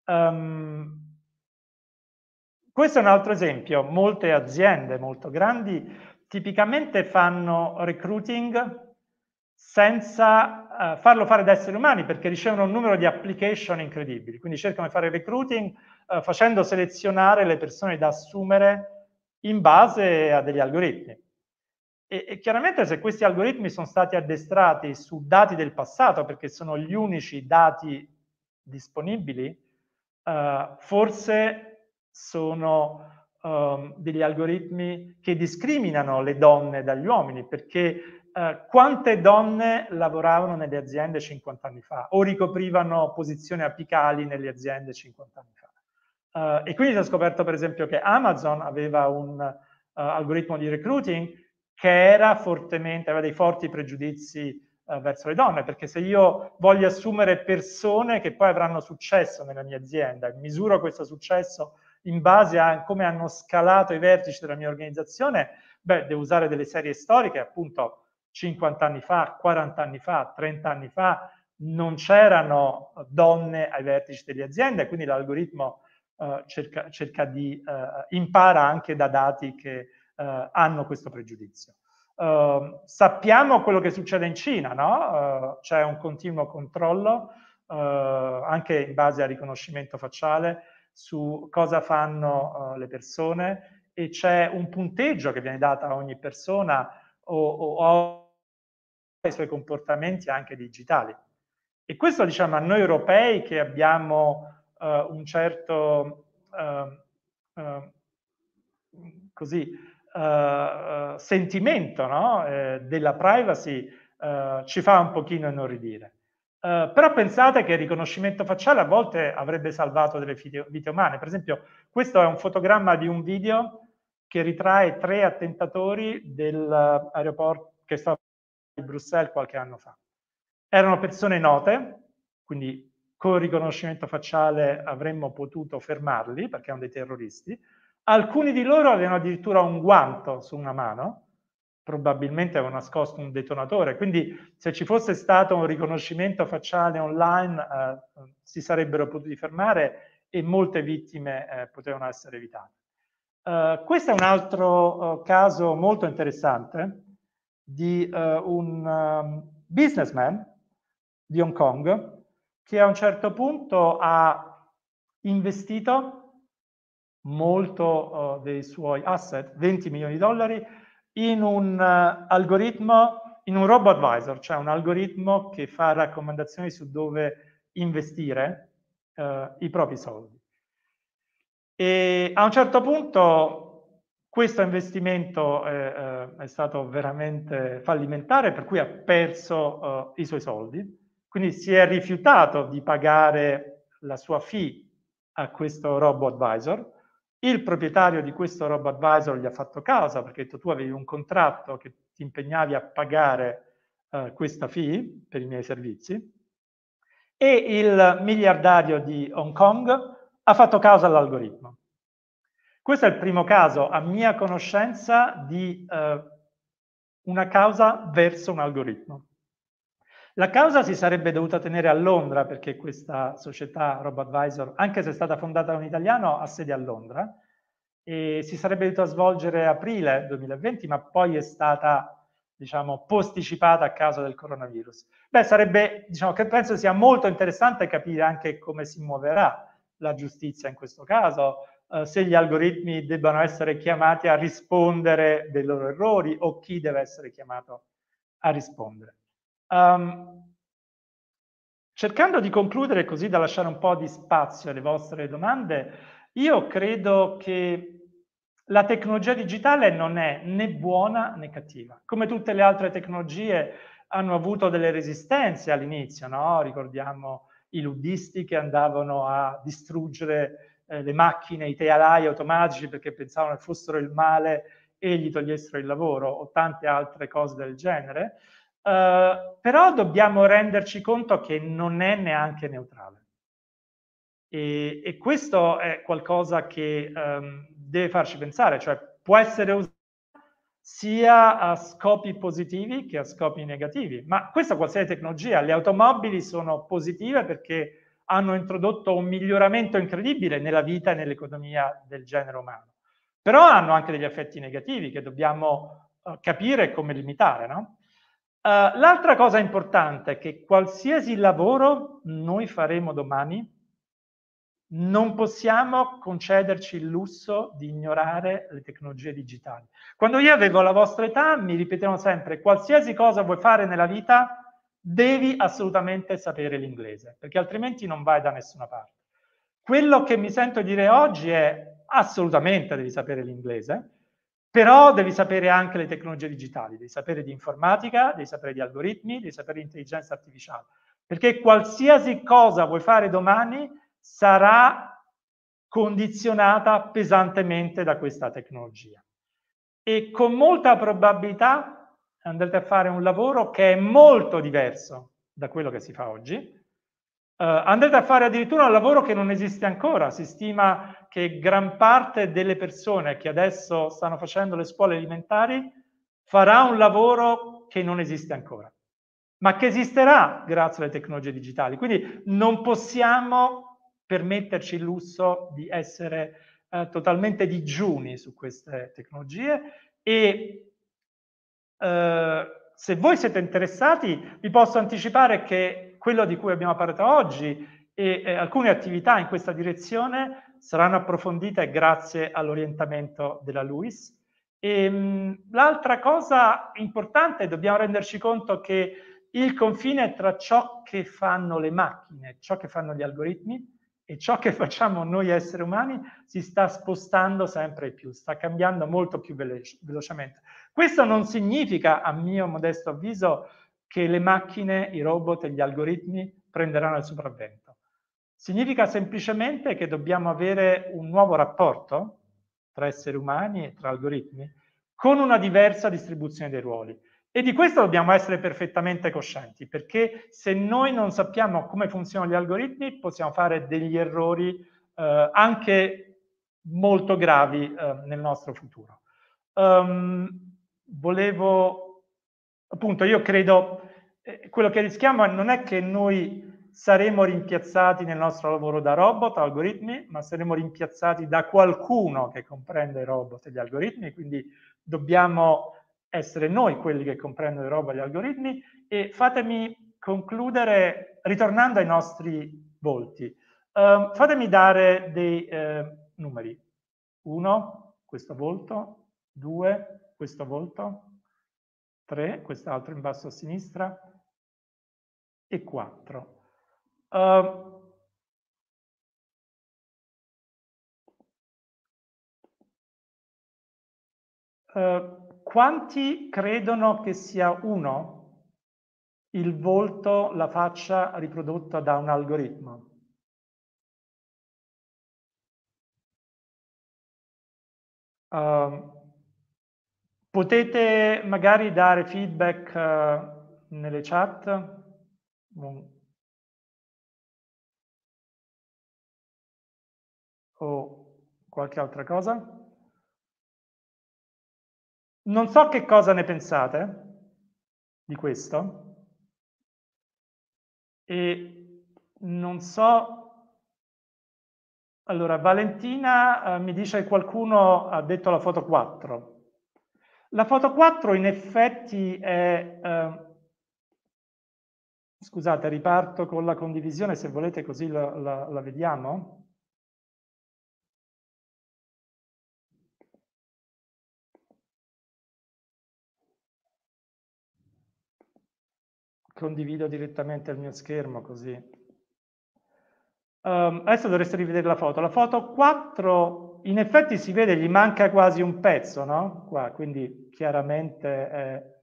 Um, questo è un altro esempio, molte aziende molto grandi tipicamente fanno recruiting senza uh, farlo fare da esseri umani perché ricevono un numero di application incredibili, quindi cercano di fare recruiting uh, facendo selezionare le persone da assumere in base a degli algoritmi. E, e, chiaramente se questi algoritmi sono stati addestrati su dati del passato, perché sono gli unici dati disponibili, eh, forse sono eh, degli algoritmi che discriminano le donne dagli uomini, perché eh, quante donne lavoravano nelle aziende 50 anni fa o ricoprivano posizioni apicali nelle aziende 50 anni fa? Uh, e quindi si è scoperto per esempio che Amazon aveva un uh, algoritmo di recruiting che era fortemente, aveva dei forti pregiudizi uh, verso le donne, perché se io voglio assumere persone che poi avranno successo nella mia azienda, misuro questo successo in base a come hanno scalato i vertici della mia organizzazione, beh, devo usare delle serie storiche, appunto 50 anni fa, 40 anni fa, 30 anni fa non c'erano donne ai vertici delle aziende, quindi l'algoritmo eh, cerca, cerca, di, eh, impara anche da dati che eh, hanno questo pregiudizio. Ehm, sappiamo quello che succede in Cina, no? c'è un continuo controllo, anche in base al riconoscimento facciale, su cosa fanno uh, le persone e c'è un punteggio che viene dato a ogni persona o, o, ai suoi comportamenti anche digitali. E questo diciamo a noi europei che abbiamo eh, un certo ehm, ehm, così, eh, sentimento no? Eh, della privacy eh, ci fa un pochino inorridire. Uh, però pensate che il riconoscimento facciale a volte avrebbe salvato delle video, vite umane. Per esempio, questo è un fotogramma di un video che ritrae tre attentatori dell'aeroporto che stava di Bruxelles qualche anno fa. Erano persone note, quindi con il riconoscimento facciale avremmo potuto fermarli perché erano dei terroristi. Alcuni di loro avevano addirittura un guanto su una mano, probabilmente avevano nascosto un detonatore, quindi se ci fosse stato un riconoscimento facciale online eh, si sarebbero potuti fermare e molte vittime eh, potevano essere evitate. Uh, questo è un altro uh, caso molto interessante di uh, un um, businessman di Hong Kong che a un certo punto ha investito molto uh, dei suoi asset, 20 milioni di dollari, in un uh, algoritmo, in un robo advisor, cioè un algoritmo che fa raccomandazioni su dove investire uh, i propri soldi. E a un certo punto questo investimento eh, eh, è stato veramente fallimentare, per cui ha perso eh, i suoi soldi quindi si è rifiutato di pagare la sua fee a questo robot advisor. Il proprietario di questo robot advisor gli ha fatto causa perché ha detto tu avevi un contratto che ti impegnavi a pagare eh, questa fee per i miei servizi. E il miliardario di Hong Kong ha fatto causa all'algoritmo. Questo è il primo caso a mia conoscenza di eh, una causa verso un algoritmo. La causa si sarebbe dovuta tenere a Londra perché questa società RoboAdvisor, anche se è stata fondata da un italiano, ha sede a Londra e si sarebbe dovuta svolgere aprile 2020, ma poi è stata diciamo, posticipata a causa del coronavirus. Beh, sarebbe, diciamo, che penso sia molto interessante capire anche come si muoverà la giustizia in questo caso, eh, se gli algoritmi debbano essere chiamati a rispondere dei loro errori o chi deve essere chiamato a rispondere. Um, cercando di concludere così da lasciare un po' di spazio alle vostre domande, io credo che la tecnologia digitale non è né buona né cattiva. Come tutte le altre tecnologie hanno avuto delle resistenze all'inizio, no? ricordiamo i luddisti che andavano a distruggere eh, le macchine, i tealai automatici perché pensavano che fossero il male e gli togliessero il lavoro o tante altre cose del genere. Eh, però dobbiamo renderci conto che non è neanche neutrale. E, e questo è qualcosa che um, deve farci pensare, cioè può essere usato sia a scopi positivi che a scopi negativi. Ma questa qualsiasi tecnologia, le automobili sono positive perché hanno introdotto un miglioramento incredibile nella vita e nell'economia del genere umano. Però hanno anche degli effetti negativi che dobbiamo uh, capire come limitare, no? Eh, l'altra cosa importante è che qualsiasi lavoro noi faremo domani, non possiamo concederci il lusso di ignorare le tecnologie digitali. Quando io avevo la vostra età, mi ripetevano sempre, qualsiasi cosa vuoi fare nella vita, devi assolutamente sapere l'inglese, perché altrimenti non vai da nessuna parte. Quello che mi sento dire oggi è assolutamente devi sapere l'inglese, però devi sapere anche le tecnologie digitali, devi sapere di informatica, devi sapere di algoritmi, devi sapere di intelligenza artificiale, perché qualsiasi cosa vuoi fare domani sarà condizionata pesantemente da questa tecnologia. E con molta probabilità andrete a fare un lavoro che è molto diverso da quello che si fa oggi, eh, andate a fare addirittura un lavoro che non esiste ancora. Si stima che gran parte delle persone che adesso stanno facendo le scuole elementari farà un lavoro che non esiste ancora, ma che esisterà grazie alle tecnologie digitali. Quindi non possiamo permetterci il lusso di essere eh, totalmente digiuni su queste tecnologie e eh, se voi siete interessati vi posso anticipare che quello di cui abbiamo parlato oggi e eh, alcune attività in questa direzione saranno approfondite grazie all'orientamento della LUIS. E, ehm, mh, l'altra cosa importante, dobbiamo renderci conto che il confine tra ciò che fanno le macchine, ciò che fanno gli algoritmi e ciò che facciamo noi esseri umani si sta spostando sempre più, sta cambiando molto più veloce, velocemente. Questo non significa, a mio modesto avviso, che le macchine, i robot e gli algoritmi prenderanno il sopravvento. Significa semplicemente che dobbiamo avere un nuovo rapporto tra esseri umani e tra algoritmi con una diversa distribuzione dei ruoli. E di questo dobbiamo essere perfettamente coscienti, perché se noi non sappiamo come funzionano gli algoritmi, possiamo fare degli errori eh, anche molto gravi eh, nel nostro futuro. Um, volevo appunto io credo, eh, quello che rischiamo non è che noi saremo rimpiazzati nel nostro lavoro da robot, algoritmi, ma saremo rimpiazzati da qualcuno che comprende i robot e gli algoritmi, quindi dobbiamo essere noi quelli che comprendono i robot e gli algoritmi e fatemi concludere ritornando ai nostri volti. Uh, fatemi dare dei uh, numeri. Uno, questo volto, due, questo volto, 3, quest'altro in basso a sinistra, e 4. Uh, uh, quanti credono che sia uno il volto, la faccia riprodotta da un algoritmo? Uh, Potete magari dare feedback uh, nelle chat? O qualche altra cosa? Non so che cosa ne pensate di questo e non so... Allora, Valentina uh, mi dice che qualcuno ha detto la foto 4. La foto 4 in effetti è... Eh, scusate, riparto con la condivisione, se volete così la, la, la vediamo. Condivido direttamente il mio schermo così. Um, adesso dovreste rivedere la foto. La foto 4 in effetti si vede, gli manca quasi un pezzo, no? Qua, quindi chiaramente è, eh,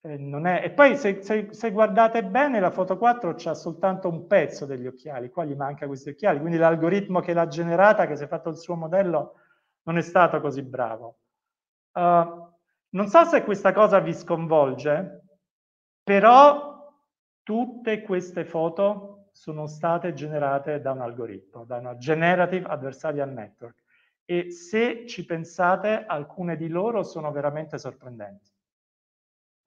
è, eh, non è... E poi se, se, se, guardate bene la foto 4 c'ha soltanto un pezzo degli occhiali, qua gli manca questi occhiali, quindi l'algoritmo che l'ha generata, che si è fatto il suo modello, non è stato così bravo. Uh, non so se questa cosa vi sconvolge, però tutte queste foto sono state generate da un algoritmo, da una Generative Adversarial Network e se ci pensate alcune di loro sono veramente sorprendenti.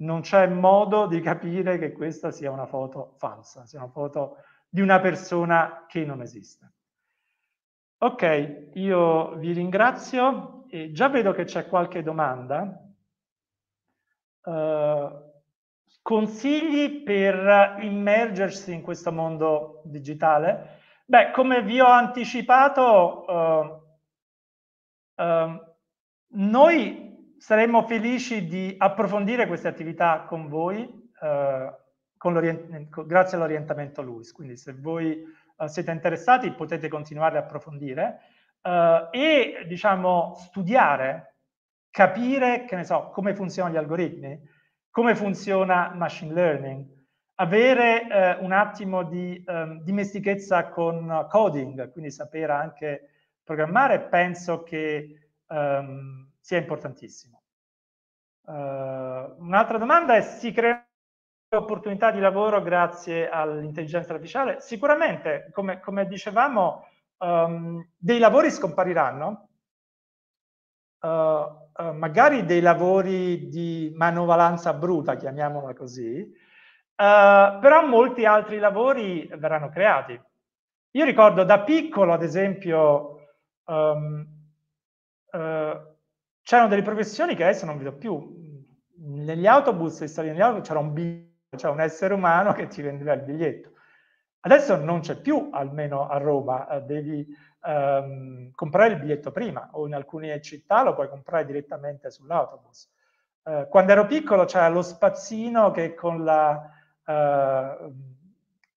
Non c'è modo di capire che questa sia una foto falsa, sia una foto di una persona che non esiste. Ok, io vi ringrazio. E già vedo che c'è qualche domanda. Uh, consigli per immergersi in questo mondo digitale? Beh, come vi ho anticipato, uh, Ehm, noi saremmo felici di approfondire queste attività con voi, eh, con grazie all'orientamento LUIS, quindi se voi eh, siete interessati potete continuare a approfondire eh, e diciamo studiare, capire, che ne so, come funzionano gli algoritmi, come funziona machine learning, avere eh, un attimo di eh, dimestichezza con coding, quindi sapere anche programmare penso che um, sia importantissimo. Uh, un'altra domanda è si creano opportunità di lavoro grazie all'intelligenza artificiale? Sicuramente, come, come dicevamo, um, dei lavori scompariranno, uh, uh, magari dei lavori di manovalanza bruta, chiamiamola così, Uh, però molti altri lavori verranno creati. Io ricordo da piccolo, ad esempio, um, uh, c'erano delle professioni che adesso non vedo più. Negli autobus, negli autobus c'era un biglietto, cioè un essere umano che ti vendeva il biglietto. Adesso non c'è più, almeno a Roma, eh, devi um, comprare il biglietto prima o in alcune città lo puoi comprare direttamente sull'autobus. Uh, quando ero piccolo c'era lo spazzino che con la uh,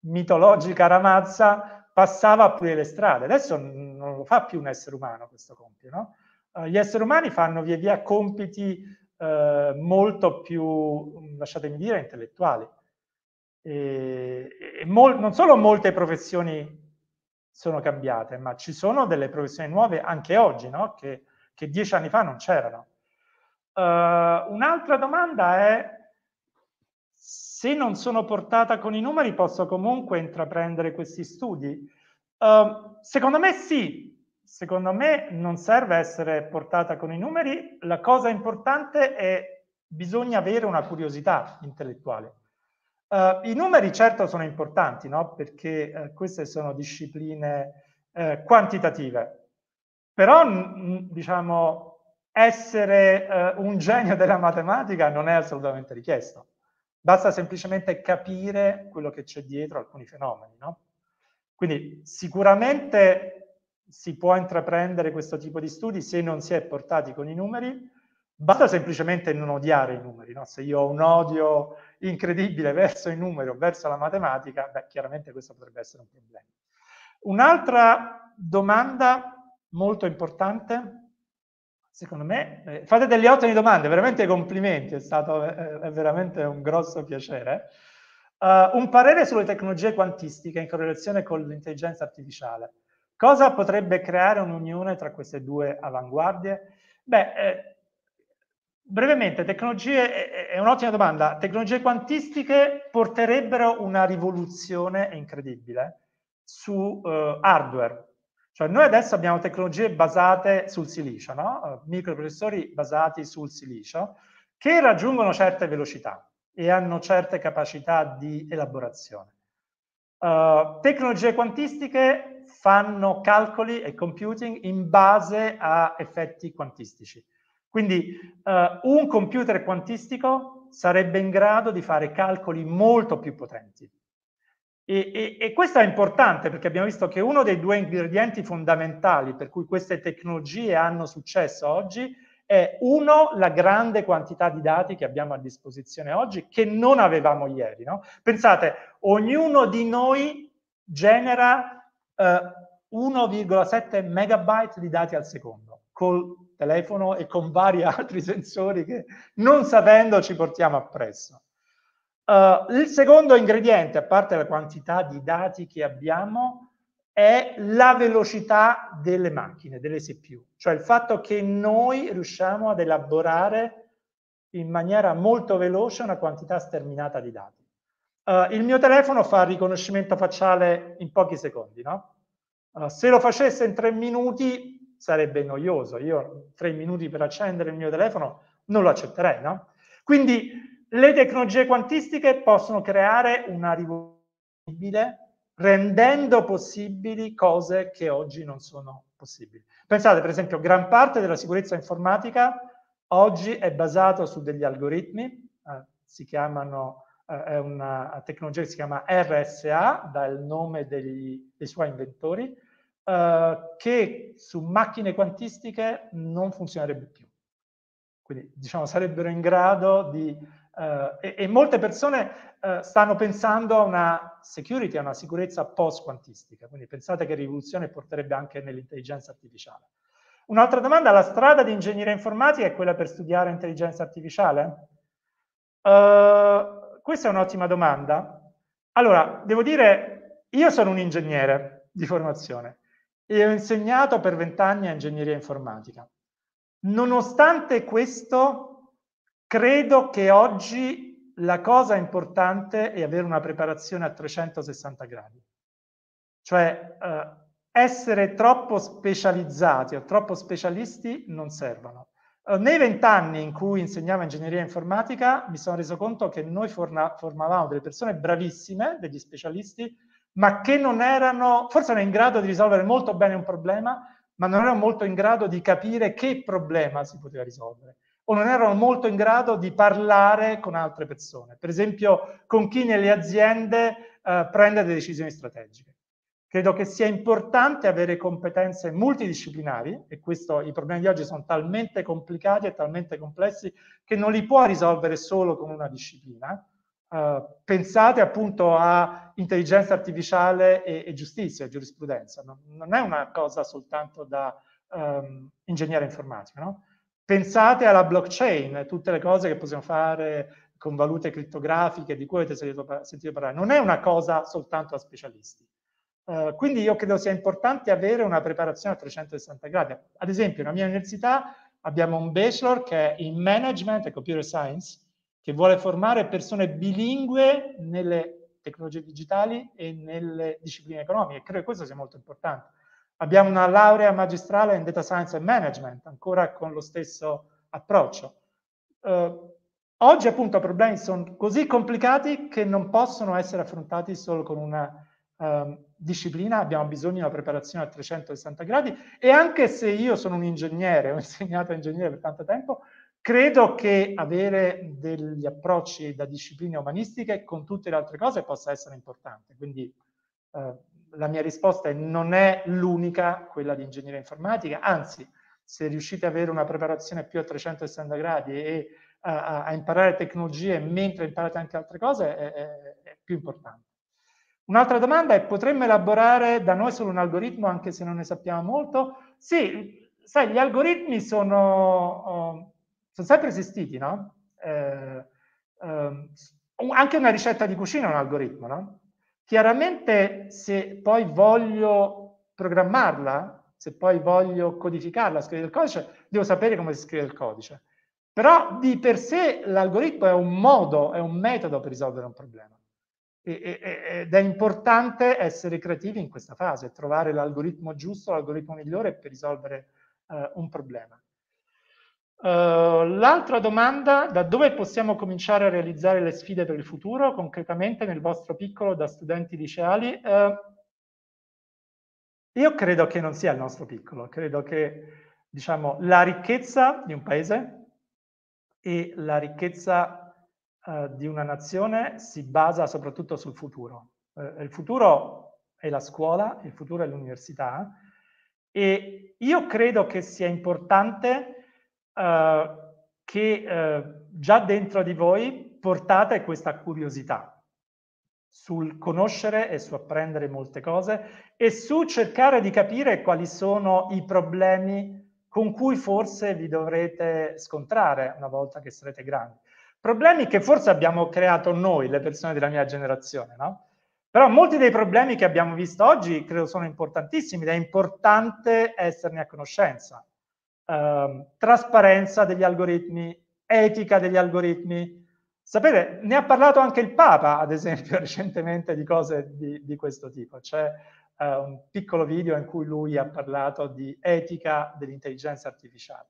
mitologica ramazza passava pure le strade. Adesso non lo fa più un essere umano questo compito. No? Eh, gli esseri umani fanno via via compiti eh, molto più, mm, lasciatemi dire, intellettuali. E, e mol, non solo molte professioni sono cambiate, ma ci sono delle professioni nuove anche oggi, no? che, che, dieci anni fa non c'erano. Uh, un'altra domanda è se non sono portata con i numeri posso comunque intraprendere questi studi? Ehm, secondo me sì, secondo me non serve essere portata con i numeri, la cosa importante è bisogna avere una curiosità intellettuale. Uh, I numeri certo sono importanti, no? perché uh, queste sono discipline uh, quantitative, però mh, diciamo essere eh, un genio della matematica non è assolutamente richiesto, basta semplicemente capire quello che c'è dietro alcuni fenomeni. No? Quindi sicuramente si può intraprendere questo tipo di studi se non si è portati con i numeri, basta semplicemente non odiare i numeri, no? se io ho un odio incredibile verso i numeri o verso la matematica, beh, chiaramente questo potrebbe essere un problema. Un'altra domanda molto importante, secondo me, eh, fate delle ottime domande, veramente complimenti, è stato eh, è veramente un grosso piacere. Uh, un parere sulle tecnologie quantistiche in correlazione con l'intelligenza artificiale. Cosa potrebbe creare un'unione tra queste due avanguardie? Beh, eh, brevemente, tecnologie, è un'ottima domanda, tecnologie quantistiche porterebbero una rivoluzione incredibile su eh, hardware. Cioè noi adesso abbiamo tecnologie basate sul silicio, no? Eh, microprocessori basati sul silicio, che raggiungono certe velocità e hanno certe capacità di elaborazione. Uh, tecnologie quantistiche fanno calcoli e computing in base a effetti quantistici. Quindi uh, un computer quantistico sarebbe in grado di fare calcoli molto più potenti. E, e, e, questo è importante perché abbiamo visto che uno dei due ingredienti fondamentali per cui queste tecnologie hanno successo oggi è uno, la grande quantità di dati che abbiamo a disposizione oggi che non avevamo ieri. No? Pensate, ognuno di noi genera eh, 1,7 megabyte di dati al secondo col telefono e con vari altri sensori che non sapendo ci portiamo appresso. Uh, il secondo ingrediente, a parte la quantità di dati che abbiamo, è la velocità delle macchine, delle CPU, cioè il fatto che noi riusciamo ad elaborare in maniera molto veloce una quantità sterminata di dati. Uh, il mio telefono fa riconoscimento facciale in pochi secondi, no? Uh, se lo facesse in tre minuti sarebbe noioso, io tre minuti per accendere il mio telefono non lo accetterei, no? Quindi le tecnologie quantistiche possono creare una rivoluzione rendendo possibili cose che oggi non sono possibili. Pensate, per esempio, gran parte della sicurezza informatica oggi è basata su degli algoritmi, eh, si chiamano, eh, è una tecnologia che si chiama RSA, dal nome degli, dei suoi inventori, eh, che su macchine quantistiche non funzionerebbe più. Quindi, diciamo, sarebbero in grado di Uh, e, e, molte persone uh, stanno pensando a una security, a una sicurezza post-quantistica, quindi pensate che rivoluzione porterebbe anche nell'intelligenza artificiale. Un'altra domanda, la strada di ingegneria informatica è quella per studiare intelligenza artificiale? Uh, questa è un'ottima domanda. Allora, devo dire, io sono un ingegnere di formazione e ho insegnato per vent'anni a ingegneria informatica. Nonostante questo, Credo che oggi la cosa importante è avere una preparazione a 360 gradi, cioè eh, essere troppo specializzati o troppo specialisti non servono. Eh, nei vent'anni in cui insegnavo ingegneria informatica mi sono reso conto che noi forna- formavamo delle persone bravissime, degli specialisti, ma che non erano, forse erano in grado di risolvere molto bene un problema, ma non erano molto in grado di capire che problema si poteva risolvere o non erano molto in grado di parlare con altre persone, per esempio con chi nelle aziende eh, prende delle decisioni strategiche. Credo che sia importante avere competenze multidisciplinari e questo, i problemi di oggi sono talmente complicati e talmente complessi che non li può risolvere solo con una disciplina. Eh, pensate appunto a intelligenza artificiale e, e giustizia, giurisprudenza, non, non, è una cosa soltanto da ehm, ingegnere informatico, no? Pensate alla blockchain, tutte le cose che possiamo fare con valute criptografiche di cui avete sentito, parlare. Non è una cosa soltanto a specialisti. Uh, quindi io credo sia importante avere una preparazione a 360 gradi. Ad esempio, nella mia università abbiamo un bachelor che è in management e computer science, che vuole formare persone bilingue nelle tecnologie digitali e nelle discipline economiche. Credo che questo sia molto importante. Abbiamo una laurea magistrale in Data Science and Management, ancora con lo stesso approccio. Eh, oggi appunto problemi sono così complicati che non possono essere affrontati solo con una eh, disciplina, abbiamo bisogno di una preparazione a 360 gradi e anche se io sono un ingegnere, ho insegnato ingegnere per tanto tempo, credo che avere degli approcci da discipline umanistiche con tutte le altre cose possa essere importante. Quindi eh, la mia risposta è non è l'unica quella di ingegneria informatica, anzi se riuscite ad avere una preparazione più a 360 gradi e a, a imparare tecnologie mentre imparate anche altre cose è, è, è più importante. Un'altra domanda è potremmo elaborare da noi solo un algoritmo anche se non ne sappiamo molto? Sì, sai, gli algoritmi sono, oh, sono sempre esistiti, no? Eh, eh, anche una ricetta di cucina è un algoritmo, no? Chiaramente se poi voglio programmarla, se poi voglio codificarla, scrivere il codice, devo sapere come si scrive il codice. Però di per sé l'algoritmo è un modo, è un metodo per risolvere un problema. ed è importante essere creativi in questa fase, trovare l'algoritmo giusto, l'algoritmo migliore per risolvere eh, un problema. Eh, l'altra domanda, da dove possiamo cominciare a realizzare le sfide per il futuro concretamente nel vostro piccolo da studenti liceali? Uh, io credo che non sia il nostro piccolo, credo che diciamo, la ricchezza di un paese e la ricchezza uh, di una nazione si basa soprattutto sul futuro. il futuro è la scuola, il futuro è l'università e io credo che sia importante eh, che eh, già dentro di voi portate questa curiosità sul conoscere e su apprendere molte cose e su cercare di capire quali sono i problemi con cui forse vi dovrete scontrare una volta che sarete grandi. Problemi che forse abbiamo creato noi, le persone della mia generazione, no? Però molti dei problemi che abbiamo visto oggi credo sono importantissimi ed è importante esserne a conoscenza. Ehm, trasparenza degli algoritmi, etica degli algoritmi. Sapete, ne ha parlato anche il Papa, ad esempio, recentemente di cose di, di questo tipo. C'è eh, un piccolo video in cui lui ha parlato di etica dell'intelligenza artificiale.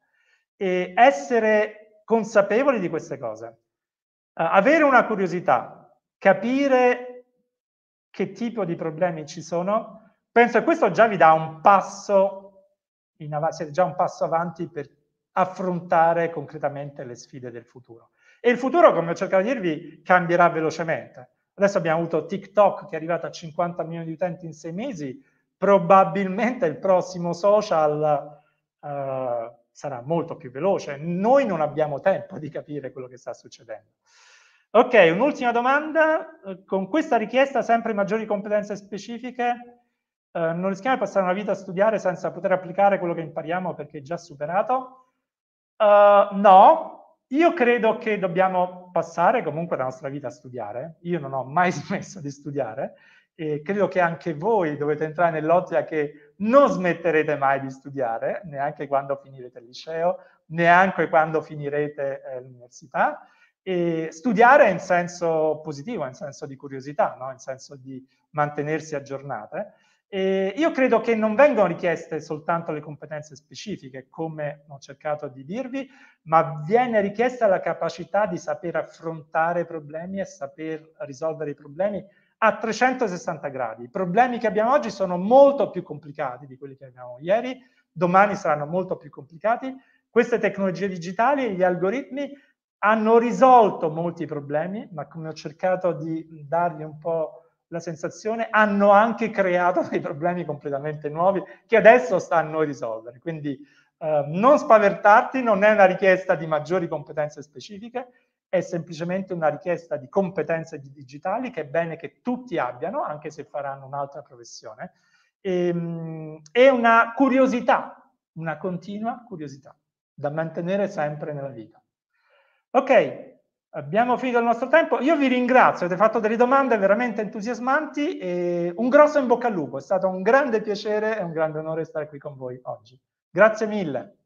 E essere consapevoli di queste cose, eh, avere una curiosità, capire che tipo di problemi ci sono, penso che questo già vi dà un passo in av- siete già un passo avanti per affrontare concretamente le sfide del futuro. E il futuro, come ho cercato di dirvi, cambierà velocemente. Adesso abbiamo avuto TikTok che è arrivato a 50 milioni di utenti in sei mesi, probabilmente il prossimo social uh, sarà molto più veloce. Noi non abbiamo tempo di capire quello che sta succedendo. Ok, un'ultima domanda. Con questa richiesta sempre maggiori competenze specifiche, eh, non rischiamo di passare una vita a studiare senza poter applicare quello che impariamo perché è già superato? Uh, no, io credo che dobbiamo passare comunque la nostra vita a studiare. Io non ho mai smesso di studiare e credo che anche voi dovete entrare nell'ottica che non smetterete mai di studiare, neanche quando finirete il liceo, neanche quando finirete eh, l'università. E studiare in senso positivo, in senso di curiosità, no? in senso di mantenersi aggiornate. E eh, io credo che non vengano richieste soltanto le competenze specifiche, come ho cercato di dirvi, ma viene richiesta la capacità di saper affrontare problemi e saper risolvere i problemi a 360 gradi. I problemi che abbiamo oggi sono molto più complicati di quelli che abbiamo ieri, domani saranno molto più complicati. Queste tecnologie digitali, gli algoritmi hanno risolto molti problemi, ma come ho cercato di dargli un po' la sensazione, hanno anche creato dei problemi completamente nuovi che adesso sta a noi risolvere. Quindi eh, non spaventarti, non è una richiesta di maggiori competenze specifiche, è semplicemente una richiesta di competenze digitali che è bene che tutti abbiano, anche se faranno un'altra professione, e, ehm, e una curiosità, una continua curiosità da mantenere sempre nella vita. Ok, Abbiamo finito il nostro tempo. Io vi ringrazio, avete fatto delle domande veramente entusiasmanti e un grosso in bocca al lupo. È stato un grande piacere e un grande onore stare qui con voi oggi. Grazie mille.